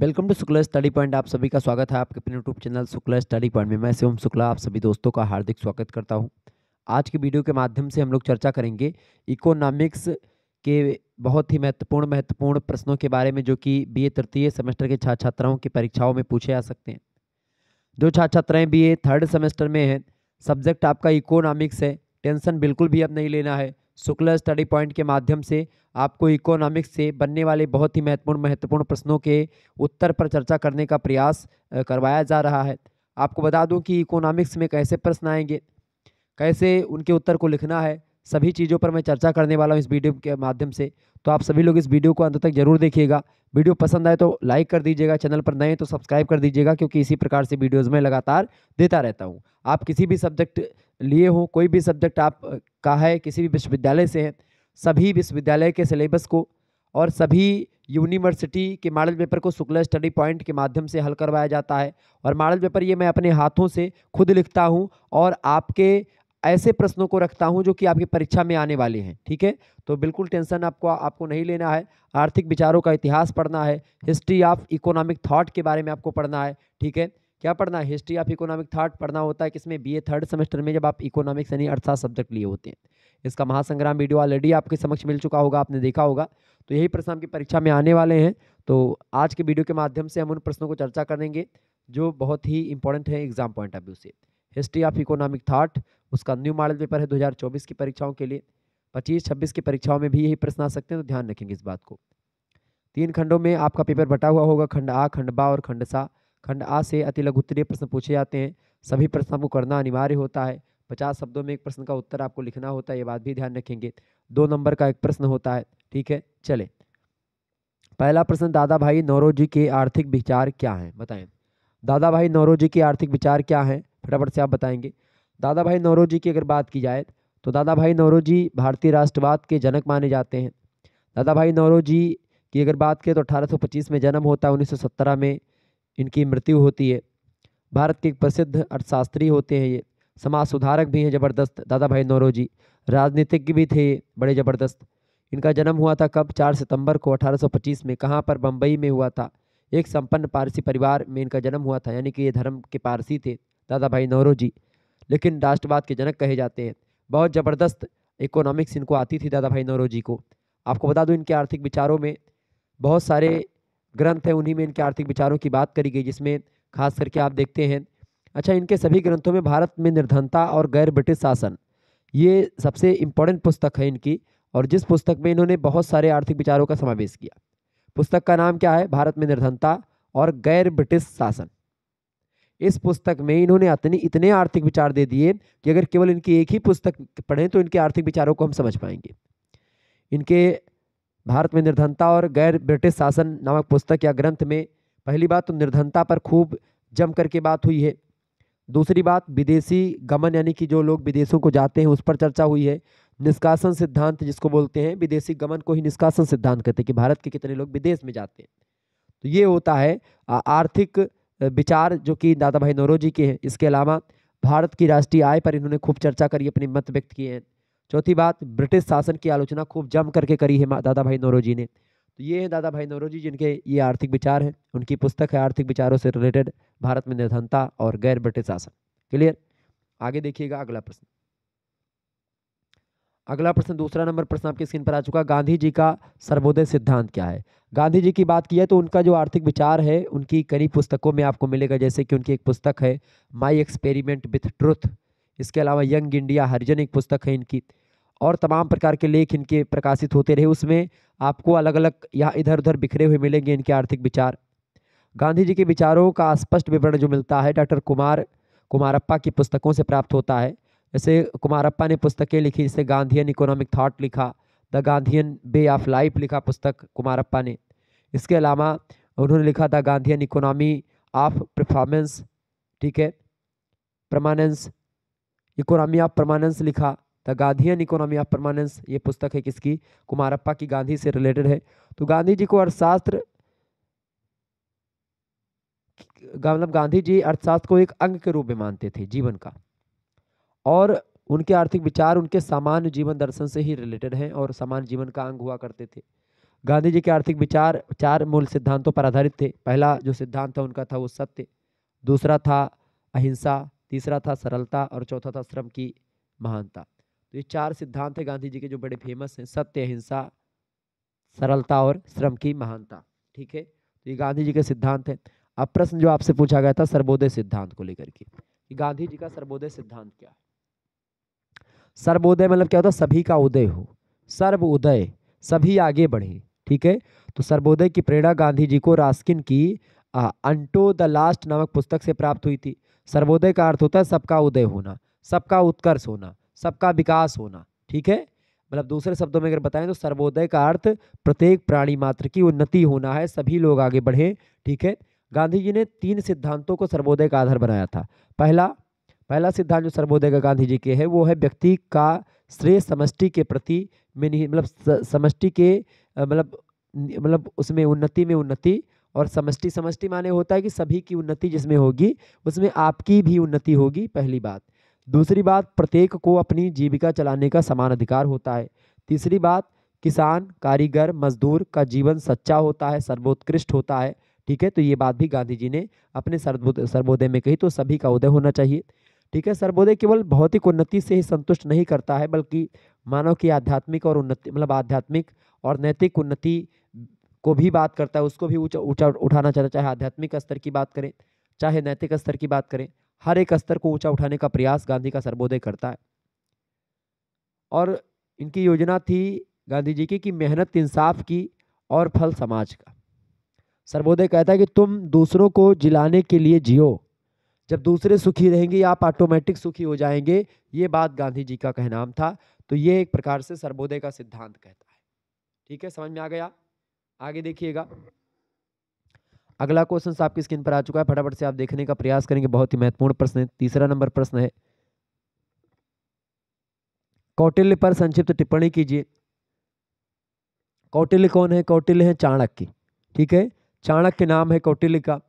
welcome to Shukla study point आप सभी का स्वागत है आपके अपने YouTube channel Shukla study point में मैं शिवम शुक्ला आप सभी दोस्तों का हार्दिक स्वागत करता हूं आज की वीडियो के माध्यम से हम लोग चर्चा करेंगे इकोनॉमिक्स के बहुत ही महत्वपूर्ण महत्वपूर्ण प्रश्नों के बारे में जो कि बी तृतीय सेमेस्टर के छात्र छात्राओं की परीक्षाओं में पूछे जा सकते हैं जो छात्र छात्राएँ बी थर्ड सेमेस्टर में हैं सब्जेक्ट आपका इकोनॉमिक्स है टेंशन बिल्कुल भी अब नहीं लेना है शुक्ला स्टडी पॉइंट के माध्यम से आपको इकोनॉमिक्स से बनने वाले बहुत ही महत्वपूर्ण महत्वपूर्ण प्रश्नों के उत्तर पर चर्चा करने का प्रयास करवाया जा रहा है आपको बता दूं कि इकोनॉमिक्स में कैसे प्रश्न आएंगे कैसे उनके उत्तर को लिखना है सभी चीज़ों पर मैं चर्चा करने वाला हूँ इस वीडियो के माध्यम से तो आप सभी लोग इस वीडियो को अंत तक जरूर देखिएगा वीडियो पसंद आए तो लाइक कर दीजिएगा चैनल पर नए तो सब्सक्राइब कर दीजिएगा क्योंकि इसी प्रकार से वीडियोज़ में लगातार देता रहता हूँ आप किसी भी सब्जेक्ट लिए हों कोई भी सब्जेक्ट आप का है किसी भी विश्वविद्यालय से है सभी विश्वविद्यालय के सिलेबस को और सभी यूनिवर्सिटी के मॉडल पेपर को शुक्ला स्टडी पॉइंट के माध्यम से हल करवाया जाता है और मॉडल पेपर ये मैं अपने हाथों से खुद लिखता हूँ और आपके ऐसे प्रश्नों को रखता हूँ जो कि आपकी परीक्षा में आने वाले हैं ठीक है तो बिल्कुल टेंशन आपको आपको नहीं लेना है आर्थिक विचारों का इतिहास पढ़ना है हिस्ट्री ऑफ इकोनॉमिक थाट के बारे में आपको पढ़ना है ठीक है क्या पढ़ना है हिस्ट्री ऑफ इकोनॉमिक थाट पढ़ना होता है किसमें बी ए थर्ड सेमेस्टर में जब आप इकोनॉमिक्स यानी अर्थशास्त्र सब्जेक्ट लिए होते हैं इसका महासंग्राम वीडियो ऑलरेडी आपके समक्ष मिल चुका होगा आपने देखा होगा तो यही प्रश्न आपकी परीक्षा में आने वाले हैं तो आज के वीडियो के माध्यम से हम उन प्रश्नों को चर्चा करेंगे जो बहुत ही इंपॉर्टेंट है एग्जाम पॉइंट ऑफ व्यू से हिस्ट्री ऑफ इकोनॉमिक थाट उसका न्यू मॉडल पेपर है दो की परीक्षाओं के लिए पच्चीस छब्बीस की परीक्षाओं में भी यही प्रश्न आ सकते हैं तो ध्यान रखेंगे इस बात को तीन खंडों में आपका पेपर बटा हुआ होगा खंड आ खंड बा और खंड सा खंड आ से अति लघुत्तरीय प्रश्न पूछे जाते हैं सभी प्रश्न आपको करना अनिवार्य होता है पचास शब्दों में एक प्रश्न का उत्तर आपको लिखना होता है ये बात भी ध्यान रखेंगे दो नंबर का एक प्रश्न होता है ठीक है चले पहला प्रश्न दादा भाई नौरोजी के आर्थिक विचार क्या हैं बताएं दादा भाई नौरोजी के आर्थिक विचार क्या हैं फटाफट से आप बताएंगे दादा भाई नौरोजी की अगर बात की जाए तो दादा भाई नौरोजी भारतीय राष्ट्रवाद के जनक माने जाते हैं दादा भाई नौरोजी की अगर बात करें तो अठारह में जन्म होता है उन्नीस में इनकी मृत्यु होती है भारत के एक प्रसिद्ध अर्थशास्त्री होते हैं ये समाज सुधारक भी हैं ज़बरदस्त दादा भाई नौरोजी राजनीतिज्ञ भी थे ये बड़े ज़बरदस्त इनका जन्म हुआ था कब चार सितंबर को 1825 में कहाँ पर बम्बई में हुआ था एक संपन्न पारसी परिवार में इनका जन्म हुआ था यानी कि ये धर्म के पारसी थे दादा भाई नौरोजी लेकिन राष्ट्रवाद के जनक कहे जाते हैं बहुत ज़बरदस्त इकोनॉमिक्स इनको आती थी दादा भाई नौरोजी को आपको बता दूं इनके आर्थिक विचारों में बहुत सारे ग्रंथ हैं उन्हीं में इनके आर्थिक विचारों की बात करी गई जिसमें खास करके आप देखते हैं अच्छा इनके सभी ग्रंथों में भारत में निर्धनता और गैर ब्रिटिश शासन ये सबसे इम्पोर्टेंट पुस्तक है इनकी और जिस पुस्तक में इन्होंने बहुत सारे आर्थिक विचारों का समावेश किया पुस्तक का नाम क्या है भारत में निर्धनता और गैर ब्रिटिश शासन इस पुस्तक में इन्होंने इतने इतने आर्थिक विचार दे दिए कि अगर केवल इनकी एक ही पुस्तक पढ़ें तो इनके आर्थिक विचारों को हम समझ पाएंगे इनके भारत में निर्धनता और गैर ब्रिटिश शासन नामक पुस्तक या ग्रंथ में पहली बात तो निर्धनता पर खूब जम करके बात हुई है दूसरी बात विदेशी गमन यानी कि जो लोग विदेशों को जाते हैं उस पर चर्चा हुई है निष्कासन सिद्धांत जिसको बोलते हैं विदेशी गमन को ही निष्कासन सिद्धांत कहते हैं कि भारत के कितने लोग विदेश में जाते हैं तो ये होता है आर्थिक विचार जो कि दादा भाई नौरोजी के हैं इसके अलावा भारत की राष्ट्रीय आय पर इन्होंने खूब चर्चा करी अपने मत व्यक्त किए हैं चौथी बात ब्रिटिश शासन की आलोचना खूब जम करके करी है दादा भाई नोरोजी ने तो ये हैं दादा भाई नोरोजी जिनके ये आर्थिक विचार हैं उनकी पुस्तक है आर्थिक विचारों से रिलेटेड भारत में निर्धनता और गैर ब्रिटिश शासन क्लियर आगे देखिएगा अगला प्रश्न अगला प्रश्न दूसरा नंबर प्रश्न आपकी स्क्रीन पर आ चुका गांधी जी का सर्वोदय सिद्धांत क्या है गांधी जी की बात की है तो उनका जो आर्थिक विचार है उनकी कई पुस्तकों में आपको मिलेगा जैसे कि उनकी एक पुस्तक है माई एक्सपेरिमेंट विथ ट्रुथ इसके अलावा यंग इंडिया हरिजन एक पुस्तक है इनकी और तमाम प्रकार के लेख इनके प्रकाशित होते रहे उसमें आपको अलग अलग यहाँ इधर उधर बिखरे हुए मिलेंगे इनके आर्थिक विचार गांधी जी के विचारों का स्पष्ट विवरण जो मिलता है डॉक्टर कुमार कुमारप्पा की पुस्तकों से प्राप्त होता है जैसे कुमारप्पा ने पुस्तकें लिखी जैसे गांधीयन इकोनॉमिक थाट लिखा the Gandhian way of life लिखा पुस्तक कुमारप्पा ने इसके अलावा उन्होंने लिखा the Gandhian economy of performance ठीक है परमानेंस इकोनॉमी ऑफ परमानेंस लिखा the Gandhian economy of permanence ये पुस्तक है किसकी कुमारप्पा की गांधी से रिलेटेड है तो गांधी जी को अर्थशास्त्र मतलब गांधी जी अर्थशास्त्र को एक अंग के रूप में मानते थे जीवन का और उनके आर्थिक विचार उनके सामान्य जीवन दर्शन से ही रिलेटेड हैं और सामान्य जीवन का अंग हुआ करते थे गांधी जी के आर्थिक विचार चार मूल सिद्धांतों पर आधारित थे पहला जो सिद्धांत था उनका था वो सत्य दूसरा था अहिंसा तीसरा था सरलता और चौथा था श्रम की महानता तो ये चार सिद्धांत है गांधी जी के जो बड़े फेमस हैं सत्य अहिंसा सरलता और श्रम की महानता ठीक है तो ये गांधी जी के सिद्धांत हैं अब प्रश्न जो आपसे पूछा गया था सर्वोदय सिद्धांत को लेकर के गांधी जी का सर्वोदय सिद्धांत क्या है सर्वोदय मतलब क्या होता है सभी का उदय हो सर्व उदय सभी आगे बढ़े ठीक है तो सर्वोदय की प्रेरणा गांधी जी को रास्किन की अंटो द लास्ट नामक पुस्तक से प्राप्त हुई थी सर्वोदय का अर्थ होता है सबका उदय होना सबका उत्कर्ष होना सबका विकास होना ठीक है मतलब दूसरे शब्दों में अगर बताएं तो सर्वोदय का अर्थ प्रत्येक प्राणी मात्र की उन्नति होना है सभी लोग आगे बढ़ें ठीक है गांधी जी ने तीन सिद्धांतों को सर्वोदय का आधार बनाया था पहला पहला सिद्धांत जो सर्वोदय का गांधी जी के है वो है व्यक्ति का श्रेय समष्टि के प्रति में मतलब समष्टि के मतलब मतलब उसमें उन्नति में उन्नति और समष्टि समष्टि माने होता है कि सभी की उन्नति जिसमें होगी उसमें आपकी भी उन्नति होगी पहली बात दूसरी बात प्रत्येक को अपनी जीविका चलाने का समान अधिकार होता है तीसरी बात किसान कारीगर मजदूर का जीवन सच्चा होता है सर्वोत्कृष्ट होता है ठीक है तो ये बात भी गांधी जी ने अपने सर्वोदय में कही तो सभी का उदय होना चाहिए ठीक है सर्वोदय केवल भौतिक उन्नति से ही संतुष्ट नहीं करता है बल्कि मानव की आध्यात्मिक और उन्नति मतलब आध्यात्मिक और नैतिक उन्नति को भी बात करता है उसको भी ऊँचा ऊँचा उठाना चाहता है चाहे आध्यात्मिक स्तर की बात करें चाहे नैतिक स्तर की बात करें हर एक स्तर को ऊंचा उठाने का प्रयास गांधी का सर्वोदय करता है और इनकी योजना थी गांधी जी की कि मेहनत इंसाफ की और फल समाज का सर्वोदय कहता है कि तुम दूसरों को जिलाने के लिए जियो जब दूसरे सुखी रहेंगे आप ऑटोमेटिक सुखी हो जाएंगे ये बात गांधी जी का कहनाम था तो ये एक प्रकार से सर्वोदय का सिद्धांत कहता है ठीक है समझ में आ गया आगे देखिएगा अगला क्वेश्चन आपकी स्क्रीन पर आ चुका है फटाफट से आप देखने का प्रयास करेंगे बहुत ही महत्वपूर्ण प्रश्न है तीसरा नंबर प्रश्न है कौटिल्य पर संक्षिप्त टिप्पणी कीजिए कौटिल्य कौन है कौटिल्य है चाणक्य ठीक है चाणक्य के नाम है कौटिल्य का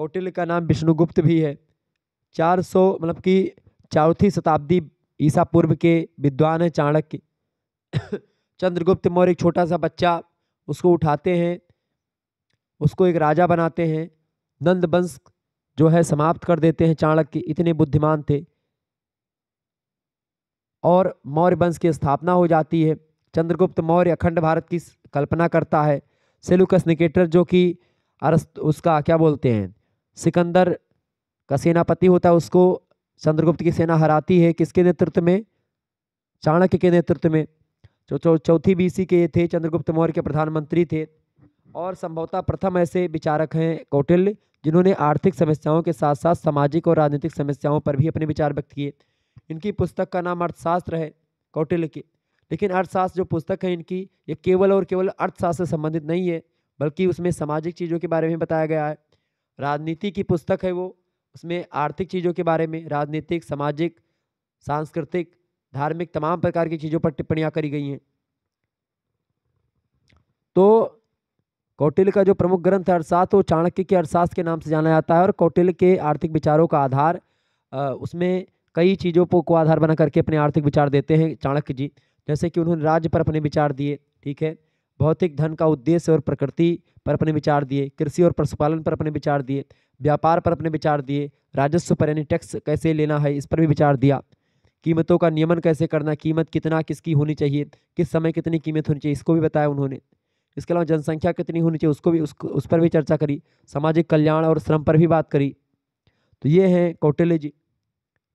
कौटिल्य का नाम विष्णुगुप्त भी है 400 मतलब कि चौथी शताब्दी ईसा पूर्व के विद्वान है चाणक्य चंद्रगुप्त मौर्य एक छोटा सा बच्चा उसको उठाते हैं उसको एक राजा बनाते हैं नंद वंश जो है समाप्त कर देते हैं चाणक्य इतने बुद्धिमान थे और मौर्य वंश की स्थापना हो जाती है चंद्रगुप्त मौर्य अखंड भारत की कल्पना करता है सेलुकस निकेटर जो कि अरस्त उसका क्या बोलते हैं सिकंदर का सेनापति होता है उसको चंद्रगुप्त की सेना हराती है किसके नेतृत्व में चाणक्य के नेतृत्व में जो चौथी बीसी के थे चंद्रगुप्त मौर्य के प्रधानमंत्री थे और संभवतः प्रथम ऐसे विचारक हैं कौटिल्य जिन्होंने आर्थिक समस्याओं के साथ साथ सामाजिक और राजनीतिक समस्याओं पर भी अपने विचार व्यक्त किए इनकी पुस्तक का नाम अर्थशास्त्र है कौटिल्य की लेकिन अर्थशास्त्र जो पुस्तक है इनकी ये केवल और केवल अर्थशास्त्र से संबंधित नहीं है बल्कि उसमें सामाजिक चीज़ों के बारे में बताया गया है राजनीति की पुस्तक है वो उसमें आर्थिक चीज़ों के बारे में राजनीतिक सामाजिक सांस्कृतिक धार्मिक तमाम प्रकार की चीज़ों पर टिप्पणियाँ करी गई हैं तो कौटिल का जो प्रमुख ग्रंथ है अर्थशास्त्र वो चाणक्य के अर्थशास्त्र के नाम से जाना जाता है और कौटिल के आर्थिक विचारों का आधार उसमें कई चीज़ों को आधार बना करके अपने आर्थिक विचार देते हैं चाणक्य जी जैसे कि उन्होंने राज्य पर अपने विचार दिए ठीक है भौतिक धन का उद्देश्य और प्रकृति पर अपने विचार दिए कृषि और पशुपालन पर अपने विचार दिए व्यापार पर अपने विचार दिए राजस्व पर यानी टैक्स कैसे लेना है इस पर भी विचार दिया कीमतों का नियमन कैसे करना कीमत कितना किसकी होनी चाहिए किस समय कितनी कीमत होनी चाहिए इसको भी बताया उन्होंने इसके अलावा जनसंख्या कितनी होनी चाहिए उसको भी उस, उस पर भी चर्चा करी सामाजिक कल्याण और श्रम पर भी बात करी तो ये हैं कौटिल्य जी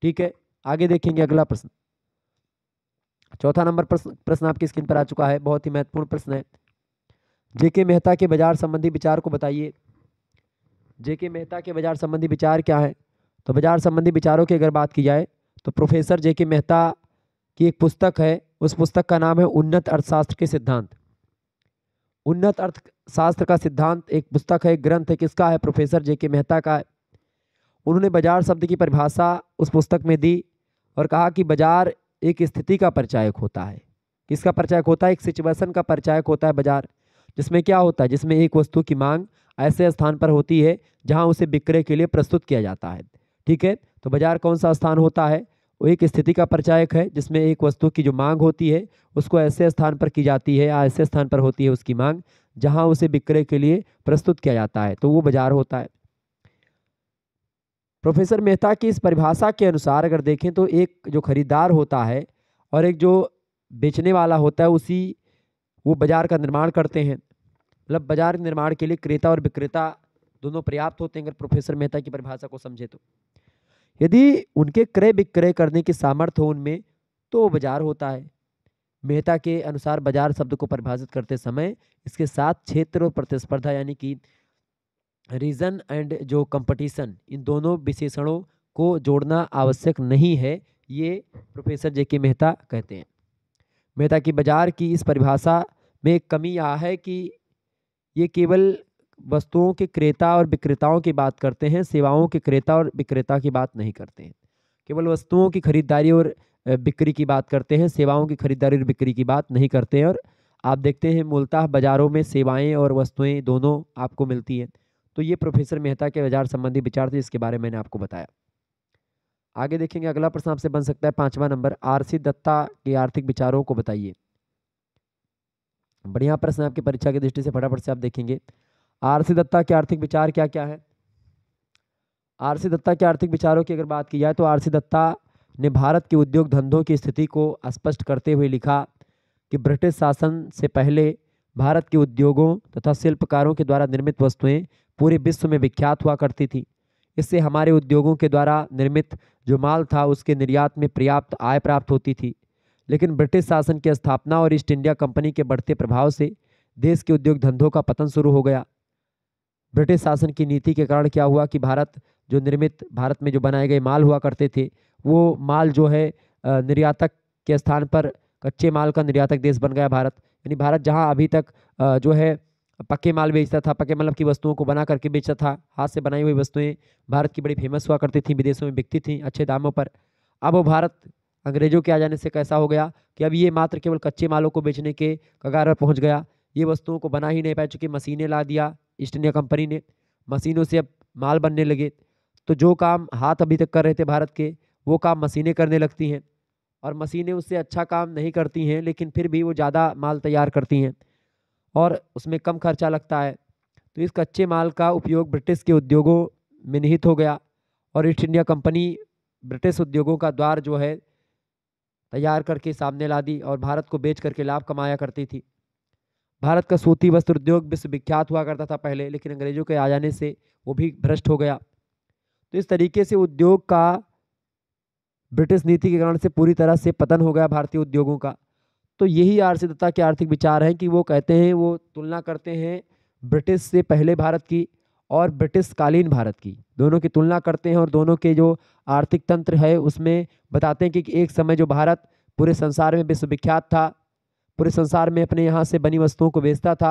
ठीक है आगे देखेंगे अगला प्रश्न चौथा नंबर प्रश्न प्रश्न आपकी स्क्रीन पर आ चुका है बहुत ही महत्वपूर्ण प्रश्न है जेके मेहता के बाजार संबंधी विचार को बताइए जेके मेहता के बाजार संबंधी विचार क्या है तो बाजार संबंधी विचारों की अगर बात की जाए तो प्रोफेसर जेके मेहता की एक पुस्तक है उस पुस्तक का नाम है उन्नत अर्थशास्त्र के सिद्धांत उन्नत अर्थशास्त्र का सिद्धांत एक पुस्तक है एक ग्रंथ है किसका है प्रोफेसर जे के मेहता का है उन्होंने बाजार शब्द की परिभाषा उस पुस्तक में दी और कहा कि बाजार एक स्थिति का परिचायक होता है किसका परिचायक होता है एक सिचुएशन का परिचायक होता है बाजार जिसमें क्या होता है जिसमें एक वस्तु की मांग ऐसे स्थान पर होती है जहाँ उसे बिक्रय के लिए प्रस्तुत किया जाता है ठीक है तो बाजार कौन सा स्थान होता है वो एक स्थिति का परिचायक है जिसमें एक वस्तु की जो मांग होती है उसको ऐसे स्थान पर की जाती है या ऐसे स्थान पर होती है उसकी मांग जहाँ उसे विक्रय के लिए प्रस्तुत किया जाता है तो वो बाजार होता है प्रोफेसर मेहता की इस परिभाषा के अनुसार अगर देखें तो एक जो खरीदार होता है और एक जो बेचने वाला होता है उसी वो बाजार का निर्माण करते हैं मतलब बाजार निर्माण के लिए क्रेता और विक्रेता दोनों पर्याप्त होते हैं अगर प्रोफेसर मेहता की परिभाषा को समझे तो यदि उनके क्रय विक्रय करने की सामर्थ्य हो उनमें तो वो बाजार होता है मेहता के अनुसार बाजार शब्द को परिभाषित करते समय इसके साथ क्षेत्र और प्रतिस्पर्धा यानी कि रीजन एंड जो कंपटीशन इन दोनों विशेषणों को जोड़ना आवश्यक नहीं है ये प्रोफेसर जे के मेहता कहते हैं मेहता की बाजार की इस परिभाषा में कमी यह है कि ये केवल वस्तुओं के क्रेता और विक्रेताओं की बात करते हैं सेवाओं के क्रेता और विक्रेता की बात नहीं करते हैं केवल वस्तुओं की खरीदारी और बिक्री की बात करते हैं सेवाओं की खरीदारी और बिक्री की बात नहीं करते हैं और आप देखते हैं मूलतः बाज़ारों में सेवाएं और वस्तुएं दोनों आपको मिलती हैं तो ये प्रोफेसर मेहता के बाजार संबंधी विचार थे इसके बारे में मैंने आपको बताया आगे देखेंगे अगला प्रश्न आपसे बन सकता है पाँचवा नंबर आर दत्ता के आर्थिक विचारों को बताइए बढ़िया प्रश्न आपकी परीक्षा की दृष्टि से फटाफट से आप देखेंगे आर सी दत्ता के आर्थिक विचार क्या क्या है आर सी दत्ता के आर्थिक विचारों की अगर बात की जाए तो आर सी दत्ता ने भारत के उद्योग धंधों की स्थिति को स्पष्ट करते हुए लिखा कि ब्रिटिश शासन से पहले भारत के उद्योगों तथा शिल्पकारों के द्वारा निर्मित वस्तुएं पूरे विश्व में विख्यात हुआ करती थी इससे हमारे उद्योगों के द्वारा निर्मित जो माल था उसके निर्यात में पर्याप्त आय प्राप्त होती थी लेकिन ब्रिटिश शासन की स्थापना और ईस्ट इंडिया कंपनी के बढ़ते प्रभाव से देश के उद्योग धंधों का पतन शुरू हो गया ब्रिटिश शासन की नीति के कारण क्या हुआ कि भारत जो निर्मित भारत में जो बनाए गए माल हुआ करते थे वो माल जो है निर्यातक के स्थान पर कच्चे माल का निर्यातक देश बन गया भारत यानी भारत जहाँ अभी तक जो है पक्के माल बेचता था पक्के मतलब की वस्तुओं को बना करके बेचता था हाथ से बनाई हुई वस्तुएं भारत की बड़ी फेमस हुआ करती थी विदेशों में बिकती थी अच्छे दामों पर अब वो भारत अंग्रेजों के आ जाने से कैसा हो गया कि अब ये मात्र केवल कच्चे मालों को बेचने के कगार पर पहुँच गया ये वस्तुओं को बना ही नहीं पाए चूँकि मशीनें ला दिया ईस्ट इंडिया कंपनी ने मशीनों से अब माल बनने लगे तो जो काम हाथ अभी तक कर रहे थे भारत के वो काम मशीनें करने लगती हैं और मशीनें उससे अच्छा काम नहीं करती हैं लेकिन फिर भी वो ज़्यादा माल तैयार करती हैं और उसमें कम खर्चा लगता है तो इस कच्चे माल का उपयोग ब्रिटिश के उद्योगों में निहित हो गया और ईस्ट इंडिया कंपनी ब्रिटिश उद्योगों का द्वार जो है तैयार करके सामने ला दी और भारत को बेच करके लाभ कमाया करती थी भारत का सूती वस्त्र उद्योग विश्वविख्यात हुआ करता था पहले लेकिन अंग्रेजों के आ जाने से वो भी भ्रष्ट हो गया तो इस तरीके से उद्योग का ब्रिटिश नीति के कारण से पूरी तरह से पतन हो गया भारतीय उद्योगों का तो यही आर दत्ता के आर्थिक विचार हैं कि वो कहते हैं वो तुलना करते हैं ब्रिटिश से पहले भारत की और ब्रिटिश कालीन भारत की दोनों की तुलना करते हैं और दोनों के जो आर्थिक तंत्र है उसमें बताते हैं कि एक समय जो भारत पूरे संसार में विश्वविख्यात था पूरे संसार में अपने यहाँ से बनी वस्तुओं को बेचता था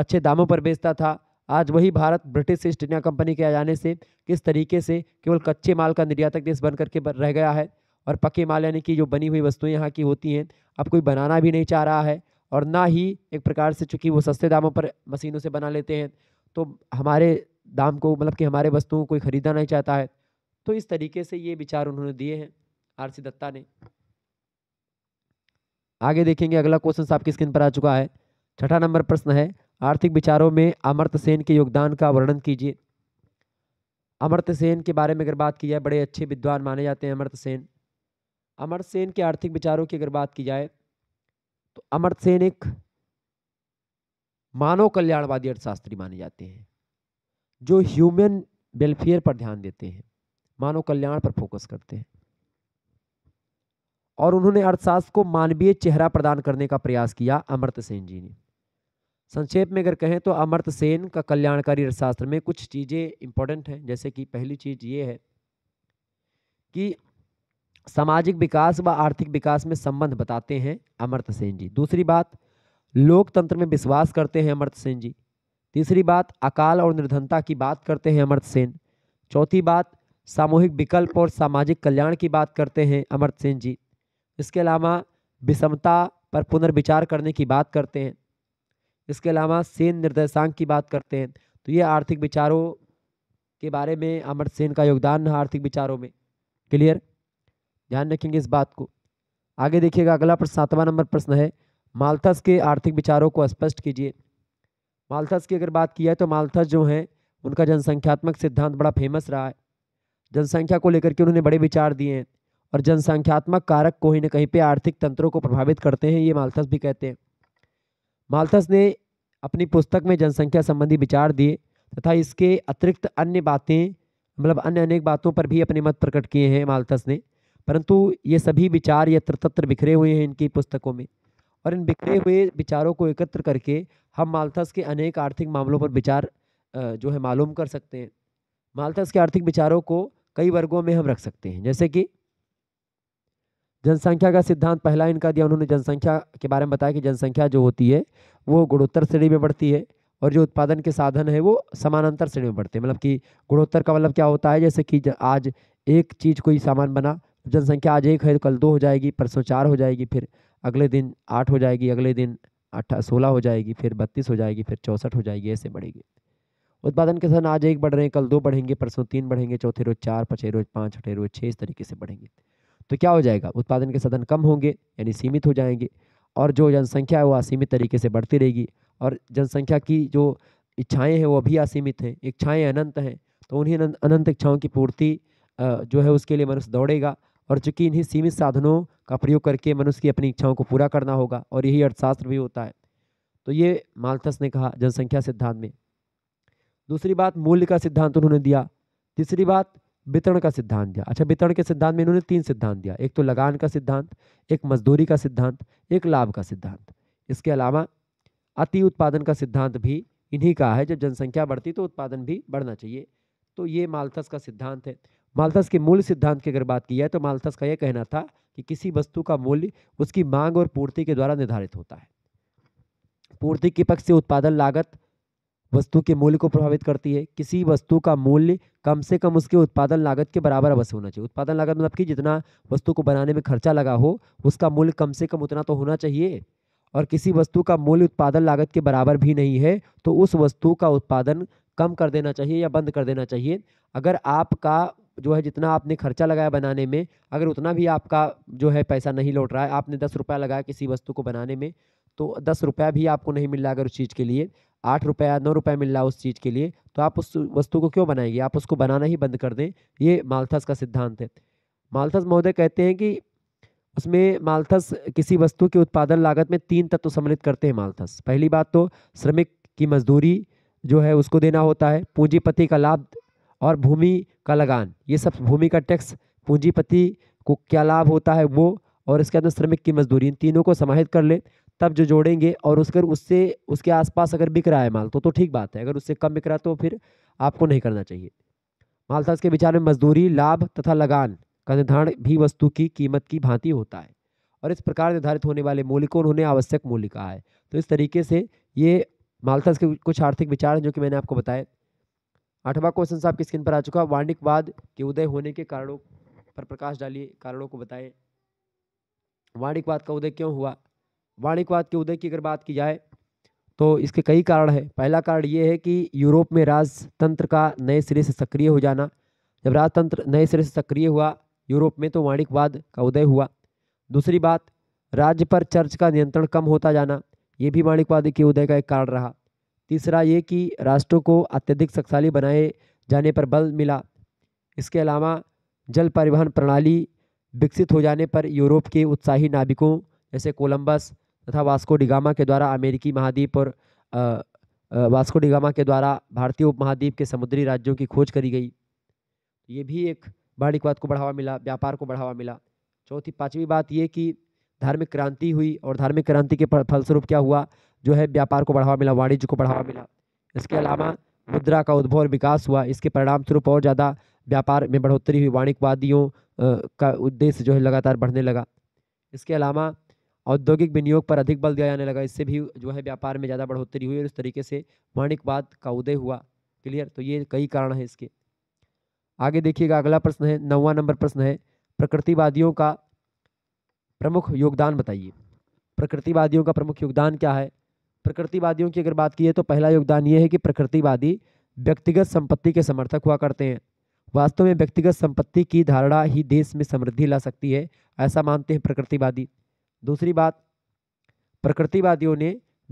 अच्छे दामों पर बेचता था आज वही Bharat British East India company के आ जाने से किस तरीके से केवल कच्चे माल का निर्यातक देश बन करके रह गया है और पक्के माल यानी कि जो बनी हुई वस्तुएं यहाँ की होती हैं अब कोई बनाना भी नहीं चाह रहा है और ना ही एक प्रकार से चूँकि वो सस्ते दामों पर मशीनों से बना लेते हैं तो हमारे दाम को मतलब कि हमारे वस्तुओं को कोई ख़रीदना नहीं चाहता है तो इस तरीके से ये विचार उन्होंने दिए हैं आर सी दत्ता ने आगे देखेंगे अगला क्वेश्चन आपकी स्क्रीन पर आ चुका है छठा नंबर प्रश्न है आर्थिक विचारों में अमर्त सेन के योगदान का वर्णन कीजिए अमर्त सेन के बारे में अगर बात की जाए बड़े अच्छे विद्वान माने जाते हैं अमर्त सेन अमर्त सेन के आर्थिक विचारों की अगर बात की जाए तो अमर्त सेन एक मानव कल्याणवादी अर्थशास्त्री माने जाते हैं जो ह्यूमन वेलफेयर पर ध्यान देते हैं मानव कल्याण पर फोकस करते हैं और उन्होंने अर्थशास्त्र को मानवीय चेहरा प्रदान करने का प्रयास किया अमृत सेन जी ने संक्षेप में अगर कहें तो अमृत सेन का कल्याणकारी अर्थशास्त्र में कुछ चीज़ें इंपॉर्टेंट हैं जैसे कि पहली चीज़ ये है कि सामाजिक विकास व आर्थिक विकास में संबंध बताते हैं अमृत सेन जी दूसरी बात लोकतंत्र में विश्वास करते हैं अमृत सेन जी तीसरी बात अकाल और निर्धनता की बात करते हैं अमृत सेन चौथी बात सामूहिक विकल्प और सामाजिक कल्याण की बात करते हैं अमृत सेन जी इसके अलावा विषमता पर पुनर्विचार करने की बात करते हैं इसके अलावा सेन निर्देशांक की बात करते हैं तो ये आर्थिक विचारों के बारे में अमर सेन का योगदान है आर्थिक विचारों में क्लियर ध्यान रखेंगे इस बात को आगे देखिएगा अगला प्रश्न सातवां नंबर प्रश्न है मालथस के आर्थिक विचारों को स्पष्ट कीजिए मालथस की अगर बात की जाए तो मालथस जो हैं उनका जनसंख्यात्मक सिद्धांत बड़ा फेमस रहा है जनसंख्या को लेकर के उन्होंने बड़े विचार दिए हैं और जनसंख्यात्मक कारक कहीं ना कहीं पे आर्थिक तंत्रों को प्रभावित करते हैं ये मालथस भी कहते हैं मालथस ने अपनी पुस्तक में जनसंख्या संबंधी विचार दिए तथा इसके अतिरिक्त अन्य बातें मतलब अन्य अनेक बातों पर भी अपने मत प्रकट किए हैं मालथस ने परंतु ये सभी विचार यत्र तत्र बिखरे हुए हैं इनकी पुस्तकों में और इन बिखरे हुए विचारों को एकत्र करके हम मालथस के अनेक आर्थिक मामलों पर विचार जो है मालूम कर सकते हैं मालथस के आर्थिक विचारों को कई वर्गों में हम रख सकते हैं जैसे कि जनसंख्या का सिद्धांत पहला इनका दिया उन्होंने जनसंख्या के बारे में बताया कि जनसंख्या जो होती है वो गुणोत्तर श्रेणी में बढ़ती है और जो उत्पादन के साधन है वो समानांतर श्रेणी में बढ़ते हैं मतलब कि गुणोत्तर का मतलब क्या होता है जैसे कि आज एक चीज़ कोई सामान बना जनसंख्या आज एक है तो कल दो हो जाएगी परसों चार हो जाएगी फिर अगले दिन आठ हो जाएगी अगले दिन अट्ठा सोलह हो जाएगी फिर बत्तीस हो जाएगी फिर चौंसठ हो जाएगी ऐसे बढ़ेगी उत्पादन के साधन आज एक बढ़ रहे हैं कल दो बढ़ेंगे परसों तीन बढ़ेंगे चौथे रोज चार पचे रोज पाँच छठे रोज छः इस तरीके से बढ़ेंगे तो क्या हो जाएगा उत्पादन के साधन कम होंगे यानी सीमित हो जाएंगे और जो जनसंख्या है वो असीमित तरीके से बढ़ती रहेगी और जनसंख्या की जो इच्छाएं हैं वो भी असीमित हैं इच्छाएं अनंत हैं तो उन्हीं अनंत इच्छाओं की पूर्ति जो है उसके लिए मनुष्य दौड़ेगा और चूंकि इन्हीं सीमित साधनों का प्रयोग करके मनुष्य की अपनी इच्छाओं को पूरा करना होगा और यही अर्थशास्त्र भी होता है तो ये मालथस ने कहा जनसंख्या सिद्धांत में दूसरी बात मूल्य का सिद्धांत उन्होंने दिया तीसरी बात वितरण का सिद्धांत दिया अच्छा वितरण के सिद्धांत में इन्होंने तीन सिद्धांत दिया एक तो लगान का सिद्धांत एक मजदूरी का सिद्धांत एक लाभ का सिद्धांत इसके अलावा अति उत्पादन का सिद्धांत भी इन्हीं का है जब जनसंख्या बढ़ती तो उत्पादन भी बढ़ना चाहिए तो ये मालथस का सिद्धांत है मालथस के मूल सिद्धांत की अगर बात की जाए तो मालथस का यह कहना था कि किसी वस्तु का मूल्य उसकी मांग और पूर्ति के द्वारा निर्धारित होता है पूर्ति के पक्ष से उत्पादन लागत वस्तु के मूल्य को प्रभावित करती है किसी वस्तु का मूल्य कम से कम उसके उत्पादन लागत के बराबर अवश्य होना चाहिए उत्पादन लागत मतलब कि जितना वस्तु को बनाने में खर्चा लगा हो उसका मूल्य कम से कम उतना तो होना चाहिए और किसी वस्तु का मूल्य उत्पादन लागत के बराबर भी नहीं है तो उस वस्तु का उत्पादन कम कर देना चाहिए या बंद कर देना चाहिए अगर आपका जो है जितना आपने खर्चा लगाया बनाने में अगर उतना भी आपका जो है पैसा नहीं लौट रहा है आपने दस रुपया लगाया किसी वस्तु को बनाने में तो दस रुपया भी आपको नहीं मिल रहा अगर उस चीज़ के लिए आठ रुपया नौ रुपये मिल रहा है उस चीज़ के लिए तो आप उस वस्तु को क्यों बनाएंगे आप उसको बनाना ही बंद कर दें ये मालथस का सिद्धांत है मालथस महोदय कहते हैं कि उसमें मालथस किसी वस्तु के उत्पादन लागत में तीन तत्व सम्मिलित करते हैं मालथस पहली बात तो श्रमिक की मजदूरी जो है उसको देना होता है पूंजीपति का लाभ और भूमि का लगान ये सब भूमि का टैक्स पूंजीपति को क्या लाभ होता है वो और इसके अंदर श्रमिक की मजदूरी इन तीनों को समाहित कर ले तब जो जोड़ेंगे और उसके उससे उसके आसपास अगर बिक रहा है माल तो तो ठीक बात है अगर उससे कम बिक रहा तो फिर आपको नहीं करना चाहिए मालसाज के विचार में मजदूरी लाभ तथा लगान का निर्धारण भी वस्तु की कीमत की भांति होता है और इस प्रकार निर्धारित होने वाले मूल्य को उन्होंने आवश्यक मूल्य कहा है तो इस तरीके से ये मालथस के कुछ आर्थिक विचार हैं जो कि मैंने आपको बताए आठवां क्वेश्चन साहब की स्क्रीन पर आ चुका वाणिकवाद के उदय होने के कारणों पर प्रकाश डालिए कारणों को बताएं वाणिकवाद का उदय क्यों हुआ वाणिकवाद के उदय की अगर बात की जाए तो इसके कई कारण हैं पहला कारण ये है कि यूरोप में राजतंत्र का नए सिरे से सक्रिय हो जाना जब राजतंत्र नए सिरे से सक्रिय हुआ यूरोप में तो वाणिकवाद का उदय हुआ दूसरी बात राज्य पर चर्च का नियंत्रण कम होता जाना ये भी वाणिकवाद के उदय का एक कारण रहा तीसरा ये कि राष्ट्रों को अत्यधिक शक्तिशाली बनाए जाने पर बल मिला इसके अलावा जल परिवहन प्रणाली विकसित हो जाने पर यूरोप के उत्साही नाविकों जैसे कोलंबस तथा वास्को डिगामा के द्वारा अमेरिकी महाद्वीप और वास्को डिगामा के द्वारा भारतीय उपमहाद्वीप के समुद्री राज्यों की खोज करी गई ये भी एक वाणिकवाद को बढ़ावा मिला व्यापार को बढ़ावा मिला चौथी पाँचवीं बात ये कि धार्मिक क्रांति हुई और धार्मिक क्रांति के फलस्वरूप क्या हुआ जो है व्यापार को बढ़ावा मिला वाणिज्य को बढ़ावा मिला इसके अलावा मुद्रा का उद्भव और विकास हुआ इसके परिणाम स्वरूप और ज़्यादा व्यापार में बढ़ोतरी हुई वाणिकवादियों का उद्देश्य जो है लगातार बढ़ने लगा इसके अलावा औद्योगिक विनियोग पर अधिक बल दिया जाने लगा इससे भी जो है व्यापार में ज़्यादा बढ़ोतरी हुई और इस तरीके से वाणिकवाद का उदय हुआ क्लियर तो ये कई कारण हैं इसके आगे देखिएगा अगला प्रश्न है नौवा नंबर प्रश्न है प्रकृतिवादियों का प्रमुख योगदान बताइए प्रकृतिवादियों का प्रमुख योगदान क्या है प्रकृतिवादियों की अगर बात की है तो पहला योगदान ये है कि प्रकृतिवादी व्यक्तिगत संपत्ति के समर्थक हुआ करते हैं वास्तव में व्यक्तिगत संपत्ति की धारणा ही देश में समृद्धि ला सकती है ऐसा मानते हैं प्रकृतिवादी दूसरी बात प्रकृतिवादियों ने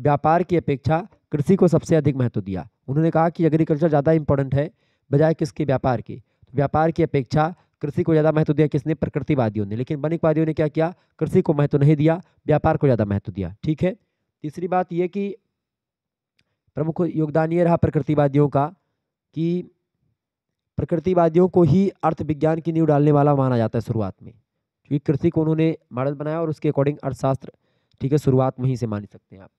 व्यापार की अपेक्षा कृषि को सबसे अधिक महत्व दिया उन्होंने कहा कि एग्रीकल्चर ज़्यादा इंपॉर्टेंट है बजाय किसके व्यापार के तो व्यापार की अपेक्षा कृषि को ज़्यादा महत्व दिया किसने प्रकृतिवादियों ने लेकिन वनिकवादियों ने क्या किया कृषि को महत्व नहीं दिया व्यापार को ज़्यादा महत्व दिया ठीक है तीसरी बात यह कि प्रमुख योगदान ये रहा प्रकृतिवादियों का कि प्रकृतिवादियों को ही अर्थविज्ञान की नींव डालने वाला माना जाता है शुरुआत में क्योंकि कृषि को उन्होंने मॉडल बनाया और उसके अकॉर्डिंग अर्थशास्त्र ठीक है शुरुआत वहीं से मान सकते हैं आप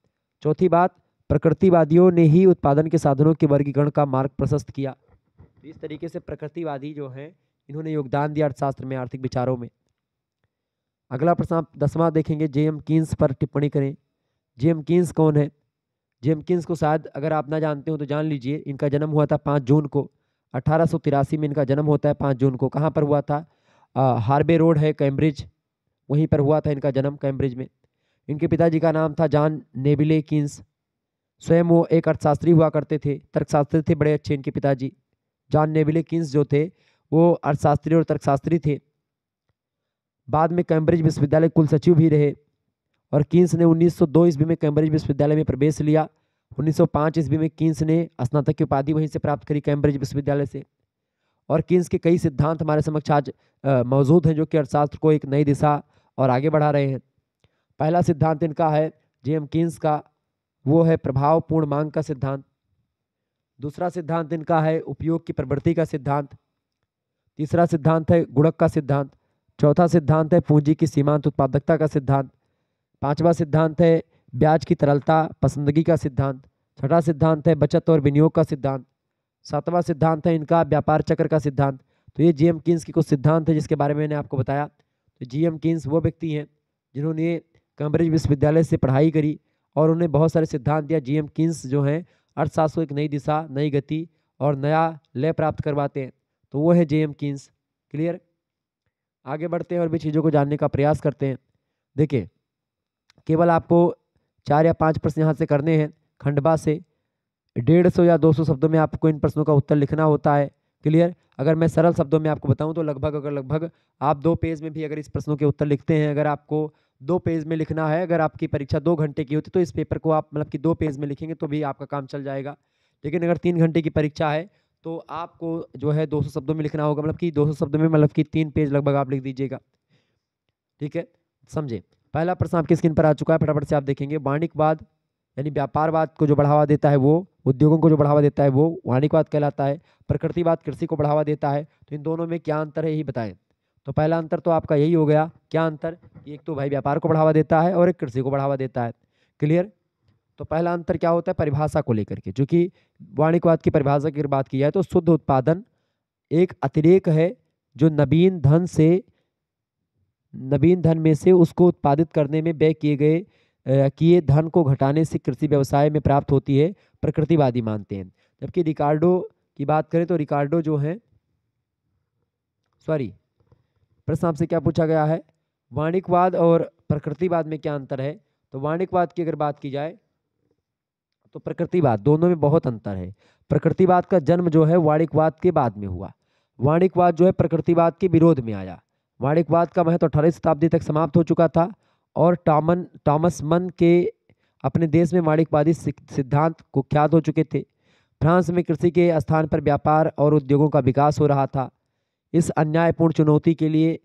चौथी बात प्रकृतिवादियों ने ही उत्पादन के साधनों के वर्गीकरण का मार्ग प्रशस्त किया तो इस तरीके से प्रकृतिवादी जो हैं इन्होंने योगदान दिया अर्थशास्त्र में आर्थिक विचारों में अगला प्रश्न आप दसवां देखेंगे जे एम किन्स पर टिप्पणी करें जे एम किन्स कौन है जे एम किन्स को शायद अगर आप ना जानते हो तो जान लीजिए इनका जन्म हुआ था पाँच जून को अठारह में इनका जन्म होता है पाँच जून को कहाँ पर हुआ था हार्बे रोड है कैम्ब्रिज वहीं पर हुआ था इनका जन्म कैम्ब्रिज में इनके पिताजी का नाम था जॉन नेबिले किन्स स्वयं वो एक अर्थशास्त्री हुआ करते थे तर्कशास्त्री थे बड़े अच्छे इनके पिताजी जॉन नेबिले किन्स जो थे वो अर्थशास्त्री और तर्कशास्त्री थे बाद में कैम्ब्रिज विश्वविद्यालय कुल सचिव भी रहे और किन्स ने 1902 ईस्वी में कैम्ब्रिज विश्वविद्यालय में प्रवेश लिया 1905 ईस्वी में किन्स ने स्नातक की उपाधि वहीं से प्राप्त करी कैम्ब्रिज विश्वविद्यालय से और किन्स के कई सिद्धांत हमारे समक्ष आज मौजूद हैं जो कि अर्थशास्त्र को एक नई दिशा और आगे बढ़ा रहे हैं पहला सिद्धांत इनका है जे एम किन्स का वो है प्रभावपूर्ण मांग का सिद्धांत दूसरा सिद्धांत इनका है उपयोग की प्रवृत्ति का सिद्धांत तीसरा सिद्धांत है गुणक का सिद्धांत चौथा सिद्धांत है पूंजी की सीमांत उत्पादकता का सिद्धांत पांचवा सिद्धांत है ब्याज की तरलता पसंदगी का सिद्धांत छठा सिद्धांत है बचत और विनियोग का सिद्धांत सातवां सिद्धांत है इनका व्यापार चक्र का सिद्धांत तो ये जीएम किन्स के कुछ सिद्धांत है जिसके बारे में मैंने आपको बताया तो जीएम किन्स वो व्यक्ति हैं जिन्होंने कैम्ब्रिज विश्वविद्यालय से पढ़ाई करी और उन्हें बहुत सारे सिद्धांत दिया जीएम किन्स जो हैं अर्थशास्त्र को एक नई दिशा नई गति और नया लय प्राप्त करवाते हैं तो वो है जे किन्स क्लियर आगे बढ़ते हैं और भी चीज़ों को जानने का प्रयास करते हैं देखिए केवल आपको चार या पांच प्रश्न यहाँ से करने हैं खंडवा से डेढ़ सौ या दो सौ शब्दों में आपको इन प्रश्नों का उत्तर लिखना होता है क्लियर अगर मैं सरल शब्दों में आपको बताऊं तो लगभग अगर लगभग आप दो पेज में भी अगर इस प्रश्नों के उत्तर लिखते हैं अगर आपको दो पेज में लिखना है अगर आपकी परीक्षा दो घंटे की होती तो इस पेपर को आप मतलब कि दो पेज में लिखेंगे तो भी आपका काम चल जाएगा लेकिन अगर तीन घंटे की परीक्षा है तो आपको जो है दो शब्दों में लिखना होगा मतलब कि दो शब्दों में मतलब कि तीन पेज लगभग आप लिख दीजिएगा ठीक है समझे पहला प्रश्न आपकी स्क्रीन पर आ चुका है फटाफट से आप देखेंगे वाणिकवाद यानी व्यापारवाद को जो बढ़ावा देता है वो उद्योगों को जो बढ़ावा देता है वो वाणिकवाद कहलाता है प्रकृतिवाद कृषि को बढ़ावा देता है तो इन दोनों में क्या अंतर है यही बताएं तो पहला अंतर तो आपका यही हो गया क्या अंतर एक तो भाई व्यापार को बढ़ावा देता है और एक कृषि को बढ़ावा देता है क्लियर तो पहला अंतर क्या होता है परिभाषा को लेकर के चूँकि वाणिकवाद की परिभाषा की बात की जाए तो शुद्ध उत्पादन एक अतिरेक है जो नवीन धन से नवीन धन में से उसको उत्पादित करने में व्यय किए गए किए धन को घटाने से कृषि व्यवसाय में प्राप्त होती है प्रकृतिवादी मानते हैं जबकि रिकार्डो की बात करें तो रिकार्डो जो है सॉरी प्रश्न आपसे क्या पूछा गया है वाणिकवाद और प्रकृतिवाद में क्या अंतर है तो वाणिकवाद की अगर बात की जाए तो प्रकृतिवाद दोनों में बहुत अंतर है प्रकृतिवाद का जन्म जो है वाणिकवाद के बाद में हुआ वाणिकवाद जो है प्रकृतिवाद के विरोध में आया वाणिकवाद का महत्व अठारहवीं शताब्दी तक समाप्त हो चुका था और टॉमन टॉमस मन के अपने देश में माणिकवादी सिद्धांत कुख्यात हो चुके थे फ्रांस में कृषि के स्थान पर व्यापार और उद्योगों का विकास हो रहा था इस अन्यायपूर्ण चुनौती के लिए